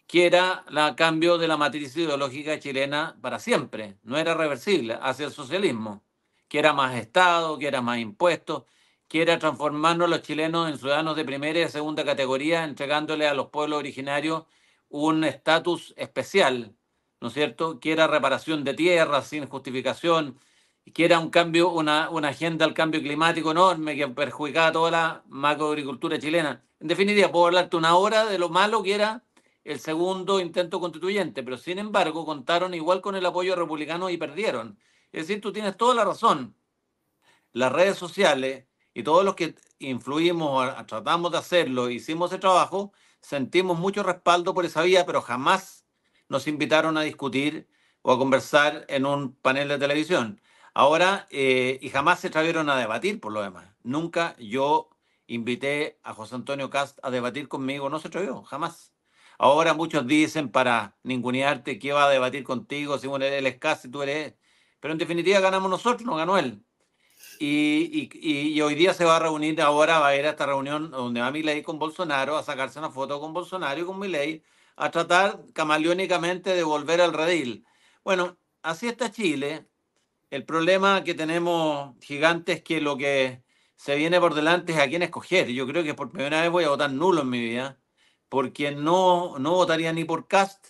que era el cambio de la matriz ideológica chilena para siempre, no era reversible, hacia el socialismo, que era más Estado, que era más impuestos, que era transformarnos los chilenos en ciudadanos de primera y segunda categoría, entregándole a los pueblos originarios un estatus especial, ¿no es cierto?, que era reparación de tierras sin justificación, que era un cambio, una, agenda al cambio climático enorme que perjudicaba toda la macroagricultura chilena. En definitiva, puedo hablarte una hora de lo malo que era el segundo intento constituyente, pero sin embargo contaron igual con el apoyo republicano y perdieron. Es decir, tú tienes toda la razón. Las redes sociales y todos los que influimos, tratamos de hacerlo, hicimos ese trabajo, sentimos mucho respaldo por esa vía, pero jamás nos invitaron a discutir o a conversar en un panel de televisión. Ahora, eh, y jamás se atrevieron a debatir por lo demás. Nunca yo invité a José Antonio Cast a debatir conmigo, no se atrevió, jamás. Ahora muchos dicen para ningunearte que va a debatir contigo, según él es Cast y tú eres. Pero en definitiva ganamos nosotros, no ganó él. Y, y, hoy día se va a reunir, ahora va a ir a esta reunión donde va Milei con Bolsonaro a sacarse una foto con Bolsonaro y con Milei a tratar camaleónicamente de volver al redil. Bueno, así está Chile, el problema que tenemos gigante es que lo que se viene por delante es a quién escoger. Yo creo que por primera vez voy a votar nulo en mi vida, porque no, no votaría ni por Cast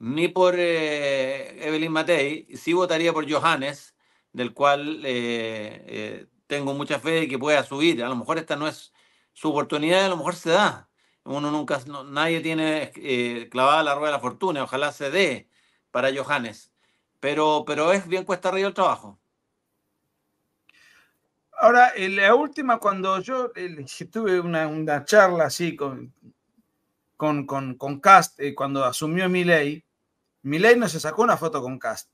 ni por eh, Evelyn Matei, sí votaría por Johannes, del cual eh, eh, tengo mucha fe de que pueda subir. A lo mejor esta no es su oportunidad, a lo mejor se da. Uno nunca, nadie tiene clavada la rueda de la fortuna, ojalá se dé para Johannes. Pero, es bien cuesta arriba el trabajo. Ahora, la última, cuando yo tuve una, charla así con, con, Cast, eh, cuando asumió Miley, Miley no se sacó una foto con Cast.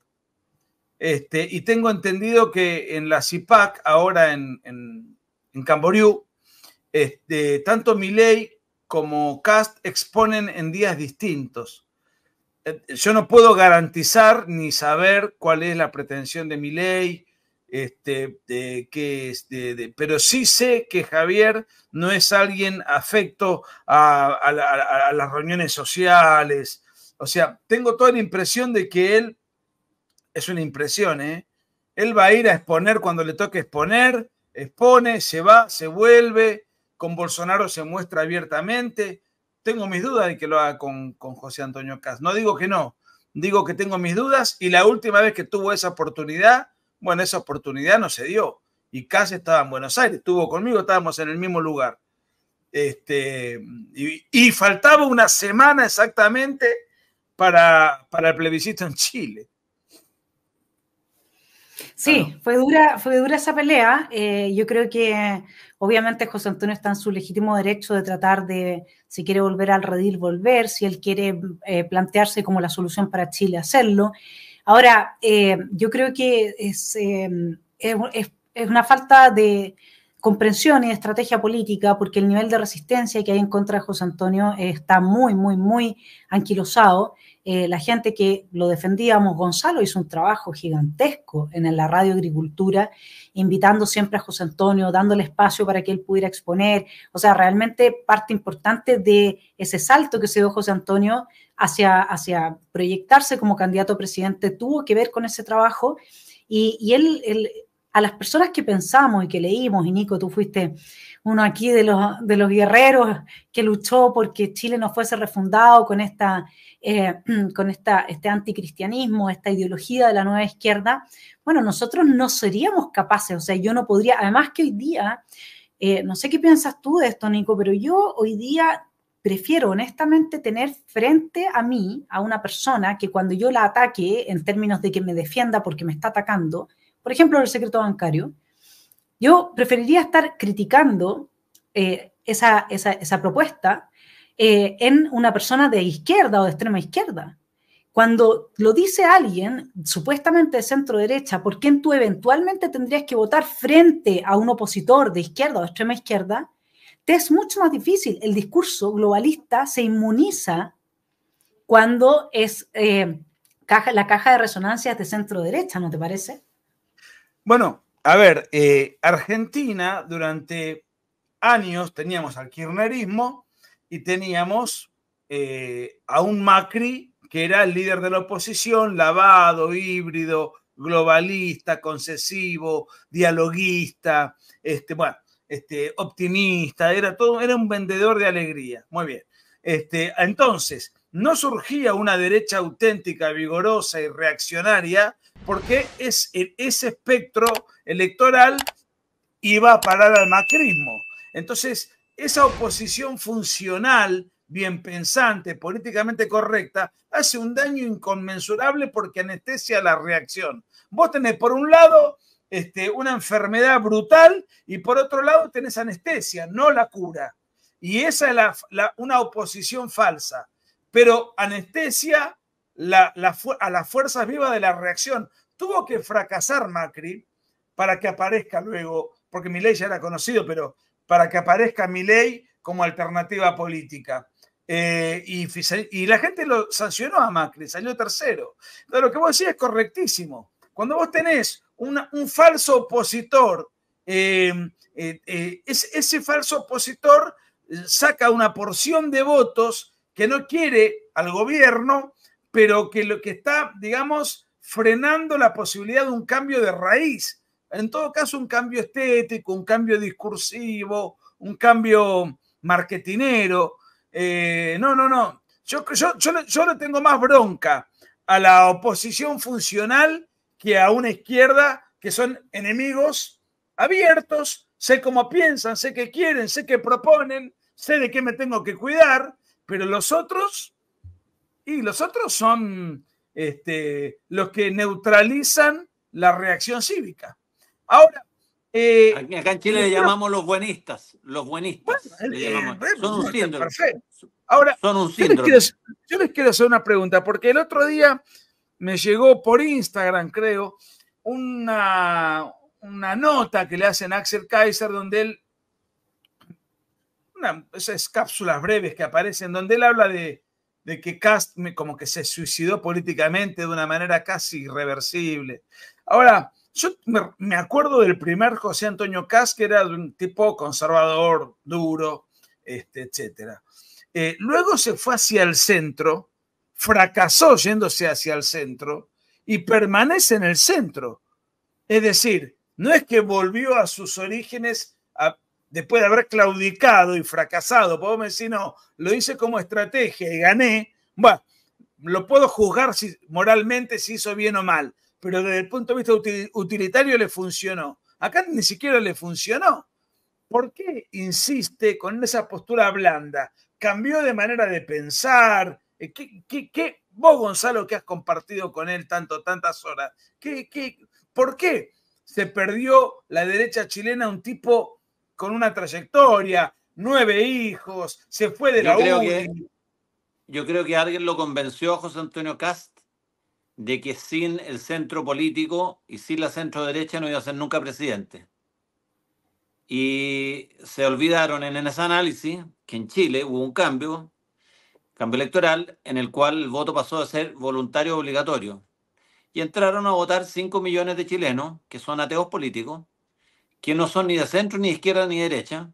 Este, y tengo entendido que en la CIPAC, ahora en, en, en Camboriú, este, tanto Miley como Cast exponen en días distintos. Eh, yo no puedo garantizar ni saber cuál es la pretensión de mi ley, este, que, pero sí sé que Javier no es alguien afecto a, a, las reuniones sociales. O sea, tengo toda la impresión de que él, es una impresión, ¿eh? Él va a ir a exponer cuando le toque exponer, expone, se va, se vuelve, con Bolsonaro se muestra abiertamente tengo mis dudas de que lo haga con, José Antonio Cas. No digo que no, digo que tengo mis dudas y la última vez que tuvo esa oportunidad, bueno, esa oportunidad no se dio. Y Cas estaba en Buenos Aires, estuvo conmigo, estábamos en el mismo lugar. Este, y, faltaba una semana exactamente para, para el plebiscito en Chile. Sí, fue, dura, fue dura esa pelea. Eh, yo creo que obviamente José Antonio está en su legítimo derecho de tratar de, si quiere volver al redil, volver, si él quiere eh, plantearse como la solución para Chile, hacerlo. Ahora, eh, yo creo que es, em, es, es una falta de, comprensión y de estrategia política, porque el nivel de resistencia que hay en contra de José Antonio está muy, muy, muy anquilosado. Eh, la gente que lo defendíamos, Gonzalo hizo un trabajo gigantesco en la radio agricultura, invitando siempre a José Antonio, dándole espacio para que él pudiera exponer. O sea, realmente parte importante de ese salto que se dio José Antonio hacia, proyectarse como candidato a presidente tuvo que ver con ese trabajo. Y, él, a las personas que pensamos y que leímos, y Nico, tú fuiste uno aquí de los, de los guerreros que luchó porque Chile no fuese refundado con esta eh, con este anticristianismo, esta ideología de la nueva izquierda, bueno, nosotros no seríamos capaces, o sea, yo no podría, además que hoy día, eh, no sé qué piensas tú de esto, Nico, pero yo hoy día prefiero honestamente tener frente a mí a una persona que cuando yo la ataque en términos de que me defienda porque me está atacando, por ejemplo, el secreto bancario, yo preferiría estar criticando eh, esa propuesta eh, en una persona de izquierda o de extrema izquierda. Cuando lo dice alguien supuestamente de centro derecha, por qué tú eventualmente tendrías que votar frente a un opositor de izquierda o extrema izquierda, te es mucho más difícil. El discurso globalista se inmuniza cuando es eh, la caja de resonancias de centro derecha, ¿no te parece? Bueno, a ver, eh, Argentina durante años teníamos al kirchnerismo y teníamos eh, a un Macri que era el líder de la oposición, lavado, híbrido, globalista, concesivo, dialoguista, este, bueno, este, optimista, era todo, era un vendedor de alegría. Muy bien. Este, entonces, no surgía una derecha auténtica, vigorosa y reaccionaria, porque es, ese espectro electoral iba a parar al macrismo. Entonces, esa oposición funcional, bien pensante, políticamente correcta, hace un daño inconmensurable porque anestesia la reacción. Vos tenés, por un lado, este, una enfermedad brutal y por otro lado tenés anestesia, no la cura. Y esa es una oposición falsa. Pero anestesia a las fuerzas vivas de la reacción. Tuvo que fracasar Macri para que aparezca luego, porque mi ley ya era conocido, pero para que aparezca mi ley como alternativa política. Eh, y, la gente lo sancionó a Macri, salió tercero. pero lo que vos decís es correctísimo. Cuando vos tenés un falso opositor, eh, eh, es, ese falso opositor saca una porción de votos que no quiere al gobierno, pero que lo que está, digamos, frenando la posibilidad de un cambio de raíz. En todo caso, un cambio estético, un cambio discursivo, un cambio marketinero. Eh, no, no, no. Yo, yo, yo, le tengo más bronca a la oposición funcional que a una izquierda que son enemigos abiertos. Sé cómo piensan, sé qué quieren, sé qué proponen, sé de qué me tengo que cuidar, pero los otros, y los otros son este, los que neutralizan la reacción cívica. Ahora. Eh, acá en Chile le llamamos los buenistas. Los buenistas. Eh, son un síndrome. Ahora, son un Yo, les quiero, hacer una pregunta, porque el otro día me llegó por Instagram, creo, una, una nota que le hacen a Axel Kaiser donde él, esas cápsulas breves que aparecen, donde él habla de, de que Cast como que se suicidó políticamente de una manera casi irreversible. Ahora, yo me acuerdo del primer José Antonio Cas, que era un tipo conservador, duro, este, etc. Eh, luego se fue hacia el centro, fracasó yéndose hacia el centro y permanece en el centro. Es decir, no es que volvió a sus orígenes después de haber claudicado y fracasado. Podemos decir, no, lo hice como estrategia y gané. Bueno, lo puedo juzgar si, moralmente si hizo bien o mal pero desde el punto de vista utilitario le funcionó. Acá ni siquiera le funcionó. ¿Por qué insiste con esa postura blanda? ¿Cambió de manera de pensar? Eh, ¿Qué, qué, vos, Gonzalo, que has compartido con él tanto, tantas horas, ¿qué, qué, por qué se perdió la derecha chilena un tipo con una trayectoria, nueve hijos, se fue de yo la creo Que, yo creo que alguien lo convenció José Antonio Cast de que sin el centro político y sin la centro derecha no iba a ser nunca presidente. Y se olvidaron en ese análisis que en Chile hubo un cambio, cambio electoral, en el cual el voto pasó a ser voluntario obligatorio. Y entraron a votar 5 millones de chilenos, que son ateos políticos, que no son ni de centro, ni izquierda, ni derecha,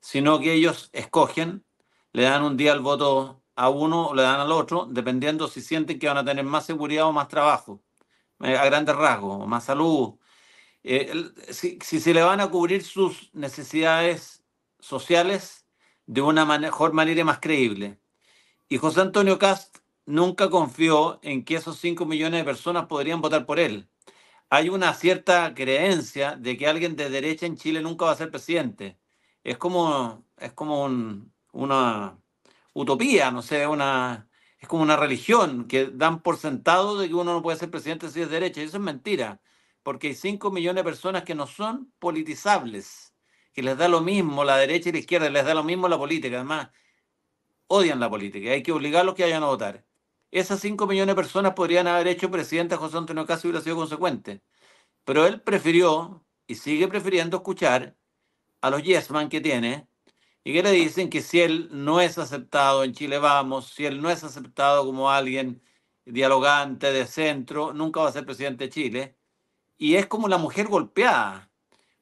sino que ellos escogen, le dan un día al voto a uno le dan al otro, dependiendo si sienten que van a tener más seguridad o más trabajo, eh, a grandes rasgos, más salud. Eh, si, se le van a cubrir sus necesidades sociales de una mejor manera y más creíble. Y José Antonio Cast nunca confió en que esos 5 millones de personas podrían votar por él. Hay una cierta creencia de que alguien de derecha en Chile nunca va a ser presidente. Es como, es como una, utopía, no sé, una, es como una religión que dan por sentado de que uno no puede ser presidente si es derecha. Y eso es mentira, porque hay 5 millones de personas que no son politizables, que les da lo mismo la derecha y la izquierda, les da lo mismo la política. Además, odian la política, hay que obligar obligarlos que vayan a votar. Esas 5 millones de personas podrían haber hecho presidente a José Antonio Castro y hubiera sido consecuente. Pero él prefirió y sigue prefiriendo escuchar a los Yesman que tiene, y que le dicen que si él no es aceptado en Chile Vamos, si él no es aceptado como alguien dialogante de centro, nunca va a ser presidente de Chile. Y es como la mujer golpeada.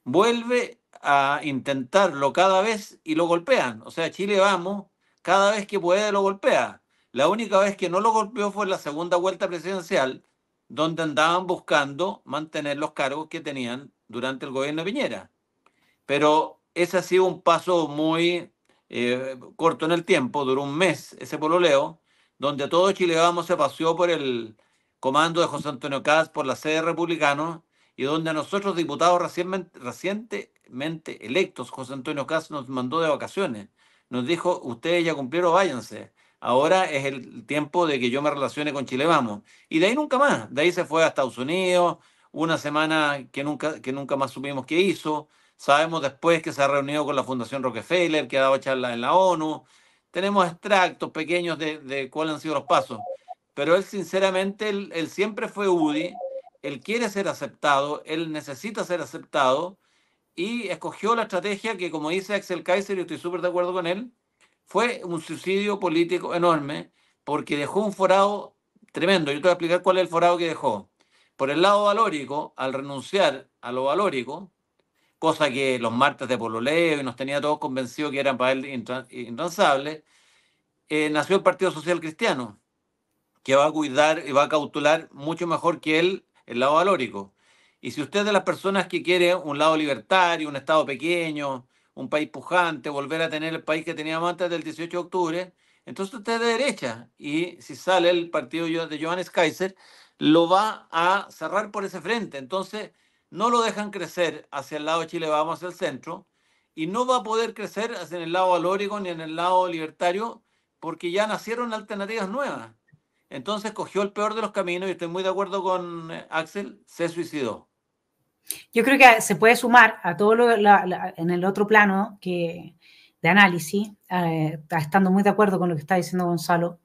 Vuelve a intentarlo cada vez y lo golpean. O sea, Chile Vamos, cada vez que puede lo golpea. La única vez que no lo golpeó fue en la segunda vuelta presidencial, donde andaban buscando mantener los cargos que tenían durante el gobierno de Piñera. Pero ese ha sido un paso muy eh, corto en el tiempo, duró un mes ese pololeo, donde todo Chile Vamos se paseó por el comando de José Antonio Caz, por la sede republicana, y donde a nosotros, diputados recientemente, electos, José Antonio Caz nos mandó de vacaciones. Nos dijo, ustedes ya cumplieron, váyanse. Ahora es el tiempo de que yo me relacione con Chile Vamos. Y de ahí nunca más. De ahí se fue a Estados Unidos, una semana que nunca, que nunca más supimos qué hizo Sabemos después que se ha reunido con la Fundación Rockefeller, que ha dado charlas en la ONU. Tenemos extractos pequeños de, cuáles han sido los pasos. Pero él, sinceramente, él, siempre fue UDI, él quiere ser aceptado, él necesita ser aceptado y escogió la estrategia que, como dice Axel Kaiser, y estoy súper de acuerdo con él, fue un suicidio político enorme porque dejó un forado tremendo. Yo te voy a explicar cuál es el forado que dejó. Por el lado valórico, al renunciar a lo valórico, cosa que los martes de leo y nos tenía todos convencidos que eran para él intransable, eh, nació el Partido Social Cristiano, que va a cuidar y va a cautular mucho mejor que él el lado valórico. Y si usted es de las personas que quiere un lado libertario, un Estado pequeño, un país pujante, volver a tener el país que teníamos antes del 18 de octubre, entonces usted es de derecha. Y si sale el partido de Johannes Kaiser, lo va a cerrar por ese frente. Entonces, no lo dejan crecer hacia el lado Chile, vamos hacia el centro, y no va a poder crecer hacia el lado valórico ni en el lado libertario, porque ya nacieron alternativas nuevas. Entonces cogió el peor de los caminos y estoy muy de acuerdo con eh, Axel, se suicidó. Yo creo que se puede sumar a todo lo en el otro plano que, de análisis, eh, estando muy de acuerdo con lo que está diciendo Gonzalo,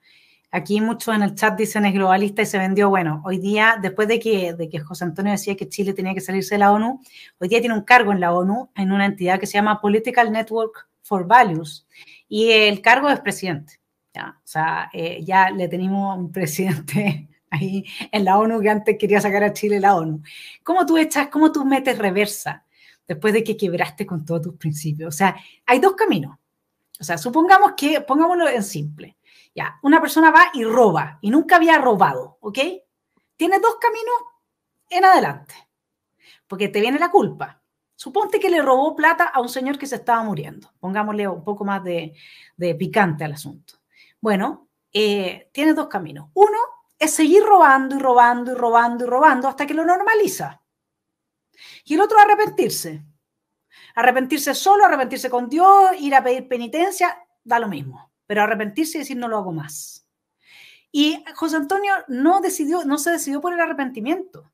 Aquí muchos en el chat dicen es globalista y se vendió. Bueno, hoy día, después de que, de que José Antonio decía que Chile tenía que salirse de la ONU, hoy día tiene un cargo en la ONU, en una entidad que se llama Political Network for Values, y el cargo es presidente. o sea, eh, ya le tenemos un presidente ahí en la ONU que antes quería sacar a Chile de la ONU. ¿Cómo tú echas, cómo tú metes reversa después de que quebraste con todos tus principios? O sea, hay dos caminos. O sea, supongamos que, pongámoslo en simple, ya, una persona va y roba y nunca había robado, ¿ok? Tiene dos caminos en adelante, porque te viene la culpa. Suponte que le robó plata a un señor que se estaba muriendo. Pongámosle un poco más de, picante al asunto. Bueno, eh, tiene dos caminos. Uno es seguir robando y robando y robando y robando hasta que lo normaliza. Y el otro arrepentirse. Arrepentirse solo, arrepentirse con Dios, ir a pedir penitencia, da lo mismo pero arrepentirse y decir no lo hago más. Y José Antonio no decidió, no se decidió por el arrepentimiento.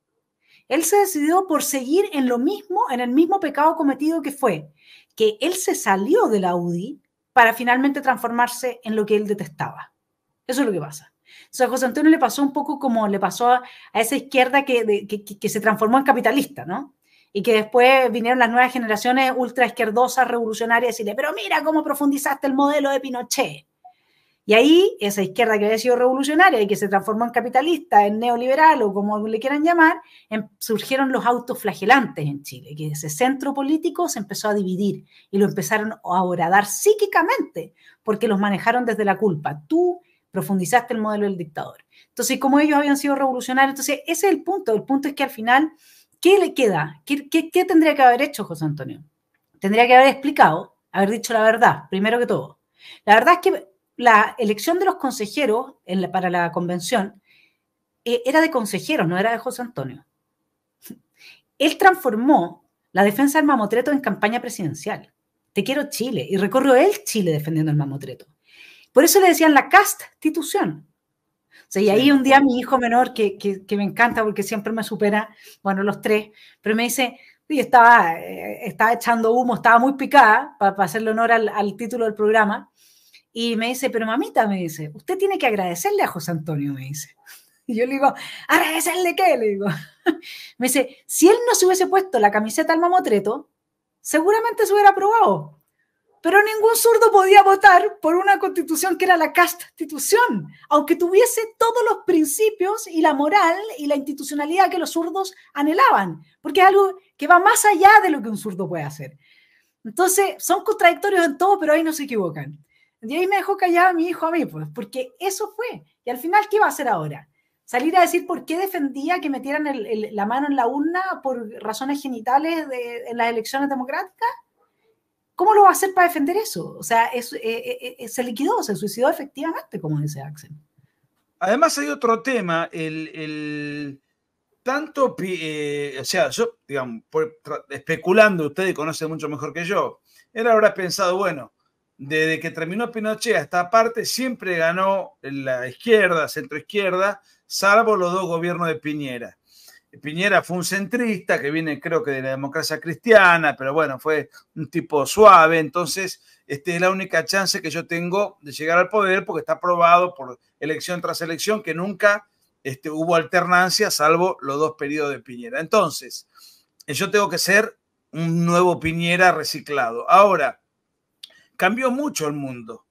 Él se decidió por seguir en lo mismo, en el mismo pecado cometido que fue, que él se salió de la UDI para finalmente transformarse en lo que él detestaba. Eso es lo que pasa. entonces a José Antonio le pasó un poco como le pasó a, esa izquierda que, se transformó en capitalista, ¿no? y que después vinieron las nuevas generaciones ultra izquierdosas, revolucionarias, y decirle, pero mira cómo profundizaste el modelo de Pinochet, y ahí esa izquierda que había sido revolucionaria y que se transformó en capitalista, en neoliberal o como le quieran llamar, em, surgieron los autoflagelantes en Chile, que ese centro político se empezó a dividir y lo empezaron a horadar psíquicamente porque los manejaron desde la culpa. Tú profundizaste el modelo del dictador. Entonces, como ellos habían sido revolucionarios, entonces ese es el punto. El punto es que al final, ¿qué le queda? qué, qué tendría que haber hecho José Antonio? Tendría que haber explicado, haber dicho la verdad, primero que todo. La verdad es que la elección de los consejeros para la convención eh, era de consejeros, no era de José Antonio. Él transformó la defensa del mamotreto en campaña presidencial. Te quiero Chile. Y recorrió él Chile defendiendo el mamotreto. Por eso le decían la castitución. O sea, y ahí un día mi hijo menor, que, me encanta porque siempre me supera, bueno, los tres, pero me dice, y estaba, eh, estaba echando humo, estaba muy picada, para, para hacerle honor al, al título del programa, y me dice, pero mamita, me dice, usted tiene que agradecerle a José Antonio, me dice. Y yo le digo, ¿agradecerle qué? Le digo. me dice, si él no se hubiese puesto la camiseta al mamotreto, seguramente se hubiera aprobado. Pero ningún zurdo podía votar por una constitución que era la constitución, aunque tuviese todos los principios y la moral y la institucionalidad que los zurdos anhelaban, porque es algo que va más allá de lo que un zurdo puede hacer. Entonces, son contradictorios en todo, pero ahí no se equivocan. Y ahí me dejó callada mi hijo a mí, pues, porque eso fue. Y al final, ¿qué va a hacer ahora? Salir a decir por qué defendía que metieran la mano en la urna por razones genitales en las elecciones democráticas. ¿Cómo lo va a hacer para defender eso? O sea, eh, eh, eh, se liquidó, se suicidó efectivamente, como dice Axel. Además hay otro tema, el, tanto, o sea, yo, digamos, especulando, ustedes conocen mucho mejor que yo, él habrá pensado, bueno, desde que terminó Pinochet hasta parte siempre ganó la izquierda, centroizquierda, salvo los dos gobiernos de Piñera. Piñera fue un centrista que viene creo que de la democracia cristiana, pero bueno, fue un tipo suave, entonces esta es la única chance que yo tengo de llegar al poder porque está aprobado por elección tras elección que nunca este, hubo alternancia salvo los dos periodos de Piñera. Entonces, yo tengo que ser un nuevo Piñera reciclado. Ahora, cambió mucho el mundo.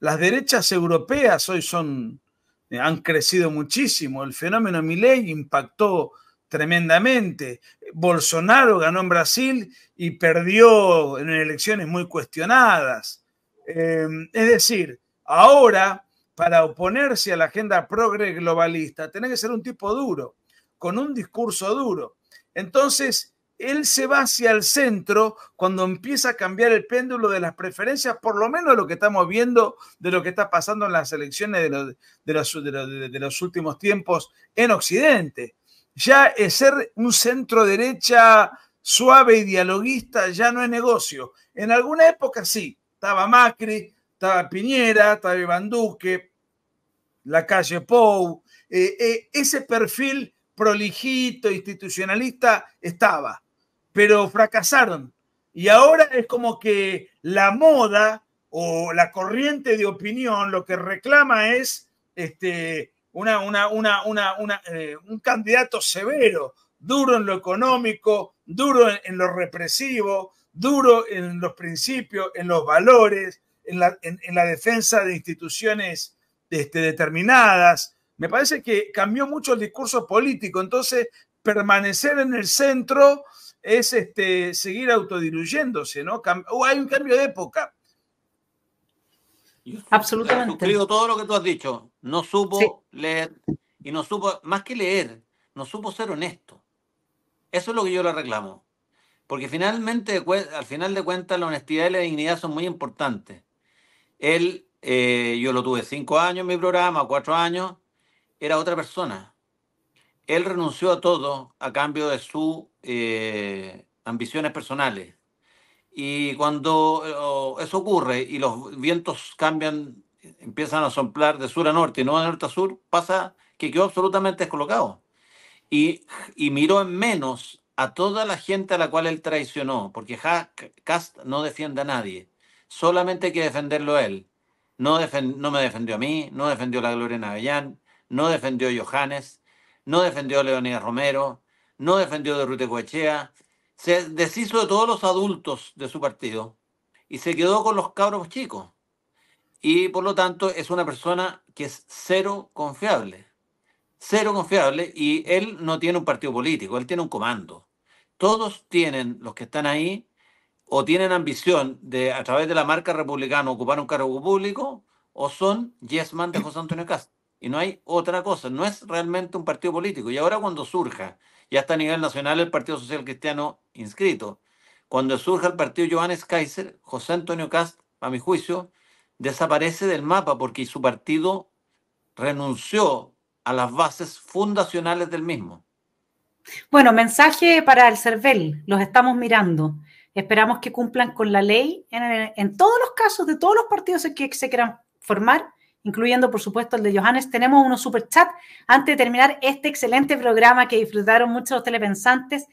Las derechas europeas hoy son, eh, han crecido muchísimo. El fenómeno Milei impactó tremendamente. Bolsonaro ganó en Brasil y perdió en elecciones muy cuestionadas. Em, es decir, ahora, para oponerse a la agenda progre globalista, tiene que ser un tipo duro, con un discurso duro. Entonces, él se va hacia el centro cuando empieza a cambiar el péndulo de las preferencias, por lo menos lo que estamos viendo de lo que está pasando en las elecciones de los, últimos tiempos en Occidente. Ya es ser un centro derecha suave y dialoguista ya no es negocio. En alguna época sí, estaba Macri, estaba Piñera, estaba Iván Duque, la calle Pou, eh, eh, ese perfil prolijito, institucionalista, estaba pero fracasaron. Y ahora es como que la moda o la corriente de opinión lo que reclama es este, una, eh, un candidato severo, duro en lo económico, duro en, lo represivo, duro en los principios, en los valores, en la, la defensa de instituciones este, determinadas. Me parece que cambió mucho el discurso político, entonces permanecer en el centro es este, seguir autodiluyéndose, ¿no? O hay un cambio de época. Absolutamente. digo todo lo que tú has dicho. No supo leer y no supo, más que leer, no supo ser honesto. Eso es lo que yo le reclamo. Porque finalmente, al final de cuentas, la honestidad y la dignidad son muy importantes. Él, eh, yo lo tuve cinco años en mi programa, cuatro años, era otra persona él renunció a todo a cambio de sus eh, ambiciones personales. Y cuando eh, eso ocurre y los vientos cambian, empiezan a soplar de sur a norte y no de norte a sur, pasa que quedó absolutamente descolocado. Y, miró en menos a toda la gente a la cual él traicionó, porque Cast no defiende a nadie, solamente hay que defenderlo él. No, no me defendió a mí, no defendió a la Gloria Navellán, no defendió a Johannes, no defendió a Leonidas Romero, no defendió de Rute Coechea, se deshizo de todos los adultos de su partido y se quedó con los cabros chicos. Y por lo tanto es una persona que es cero confiable, cero confiable y él no tiene un partido político, él tiene un comando. Todos tienen, los que están ahí, o tienen ambición de a través de la marca republicana ocupar un cargo público, o son yes man de José Antonio Castro y no hay otra cosa. No es realmente un partido político. Y ahora cuando surja, ya está a nivel nacional el Partido Social Cristiano inscrito, cuando surja el partido Johannes Kaiser, José Antonio Cast, a mi juicio, desaparece del mapa porque su partido renunció a las bases fundacionales del mismo. Bueno, mensaje para el CERVEL, los estamos mirando. Esperamos que cumplan con la ley en, en todos los casos de todos los partidos que se quieran formar incluyendo por supuesto el de Johannes, tenemos unos super chat antes de terminar este excelente programa que disfrutaron muchos telepensantes.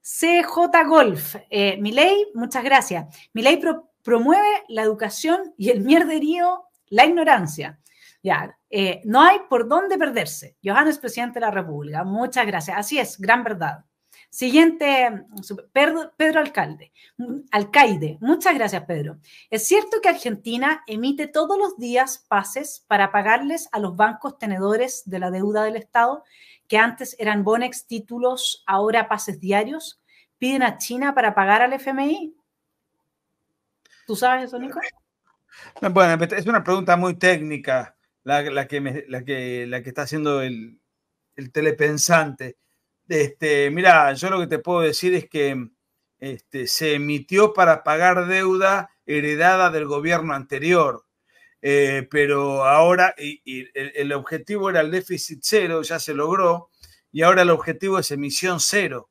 CJ Golf, eh, Miley, muchas gracias. Miley promueve la educación y el mierderío, la ignorancia. Ya, eh, no hay por dónde perderse. Johannes, presidente de la República, muchas gracias. Así es, gran verdad. Siguiente, mm, Pedro, Alcalde, mm, Alcaide. Muchas gracias, Pedro. Es cierto que Argentina emite todos los días pases para pagarles a los bancos tenedores de la deuda del Estado, que antes eran bonex títulos, ahora pases diarios. ¿Piden a China para pagar al FMI? ¿Tú sabes eso, Nico? Bueno, pues, es una pregunta muy técnica la, que, la, que, está haciendo el telepensante este, mira, yo lo que te puedo decir es que este, se emitió para pagar deuda heredada del gobierno anterior, eh, pero ahora el, objetivo era el déficit cero, ya se logró, y ahora el objetivo es emisión cero.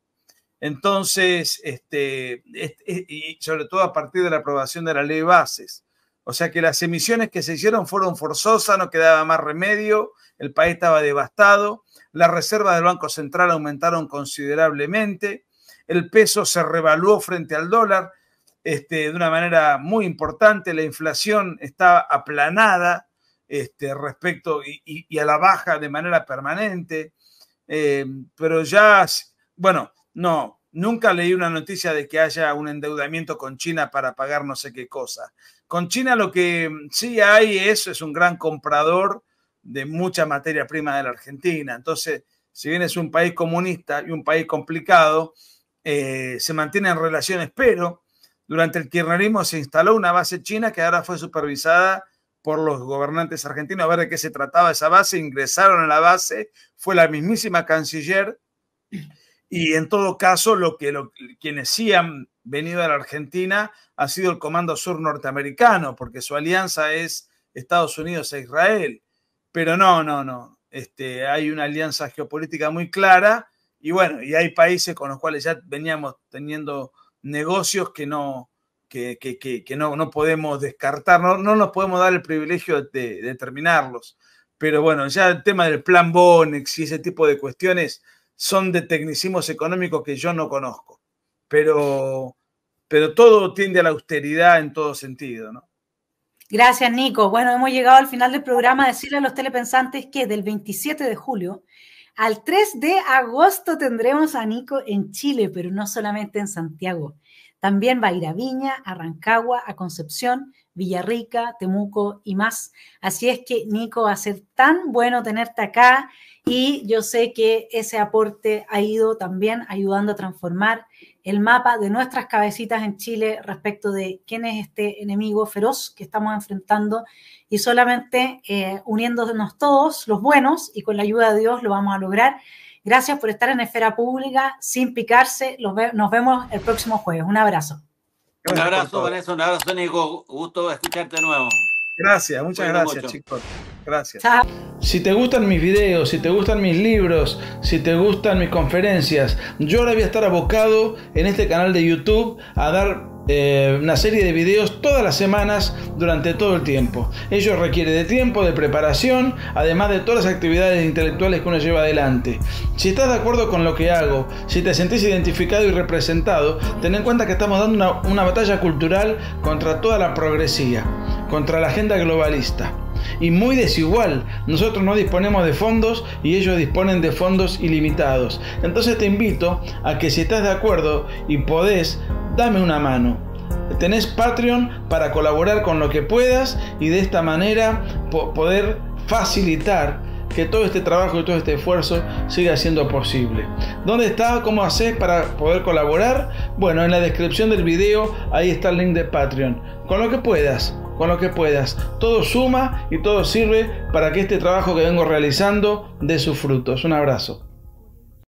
Entonces, este, y sobre todo a partir de la aprobación de la ley bases. O sea que las emisiones que se hicieron fueron forzosas, no quedaba más remedio, el país estaba devastado las reservas del Banco Central aumentaron considerablemente, el peso se revaluó frente al dólar este, de una manera muy importante, la inflación está aplanada este, respecto y, a la baja de manera permanente, eh, pero ya, bueno, no, Nunca leí una noticia de que haya un endeudamiento con China para pagar no sé qué cosa. Con China lo que mm, sí hay es, es un gran comprador de mucha materia prima de la Argentina. Entonces, si bien es un país comunista y un país complicado, eh, se mantienen relaciones, pero durante el kirchnerismo se instaló una base china que ahora fue supervisada por los gobernantes argentinos a ver de qué se trataba esa base, ingresaron a la base, fue la mismísima canciller y en todo caso lo que quienes sí han venido a la Argentina ha sido el Comando Sur norteamericano, porque su alianza es Estados Unidos e Israel. Pero no, no, no. Este, hay una alianza geopolítica muy clara y bueno, y hay países con los cuales ya veníamos teniendo negocios que no, que, que, no, no podemos descartar, no, nos podemos dar el privilegio de, determinarlos. terminarlos. Pero bueno, ya el tema del plan Bonex y ese tipo de cuestiones son de tecnicismos económicos que yo no conozco. Pero, pero todo tiende a la austeridad en todo sentido, ¿no? Gracias, Nico. Bueno, hemos llegado al final del programa. Decirle a los telepensantes que del 27 de julio al 3 de agosto tendremos a Nico en Chile, pero no solamente en Santiago. También va a ir a Viña, a Rancagua, a Concepción, Villarrica, Temuco y más. Así es que, Nico, va a ser tan bueno tenerte acá y yo sé que ese aporte ha ido también ayudando a transformar el mapa de nuestras cabecitas en Chile respecto de quién es este enemigo feroz que estamos enfrentando y solamente eh, uniéndonos todos, los buenos, y con la ayuda de Dios lo vamos a lograr. Gracias por estar en Esfera Pública, sin picarse. nos vemos el próximo jueves. Un abrazo. Un abrazo, Vanessa. Un abrazo, Nico. Gusto escucharte de nuevo. Gracias, muchas gracias, chicos. Gracias. Si te gustan mis videos, si te gustan mis libros, si te gustan mis conferencias, yo ahora voy a estar abocado en este canal de YouTube a dar eh, una serie de videos todas las semanas durante todo el tiempo. Ello requiere de tiempo, de preparación, además de todas las actividades intelectuales que uno lleva adelante. Si estás de acuerdo con lo que hago, si te sentís identificado y representado, ten en cuenta que estamos dando una batalla cultural contra toda la progresía, contra la agenda globalista y muy desigual. Nosotros no disponemos de fondos y ellos disponen de fondos ilimitados. Entonces te invito a que si estás de acuerdo y podés, dame una mano. Tenés Patreon para colaborar con lo que puedas y de esta manera poder facilitar que todo este trabajo y todo este esfuerzo siga siendo posible. ¿Dónde está? ¿Cómo haces para poder colaborar? Bueno, en la descripción del video ahí está el link de Patreon. Con lo que puedas, con lo que puedas. Todo suma y todo sirve para que este trabajo que vengo realizando dé sus frutos. Un abrazo.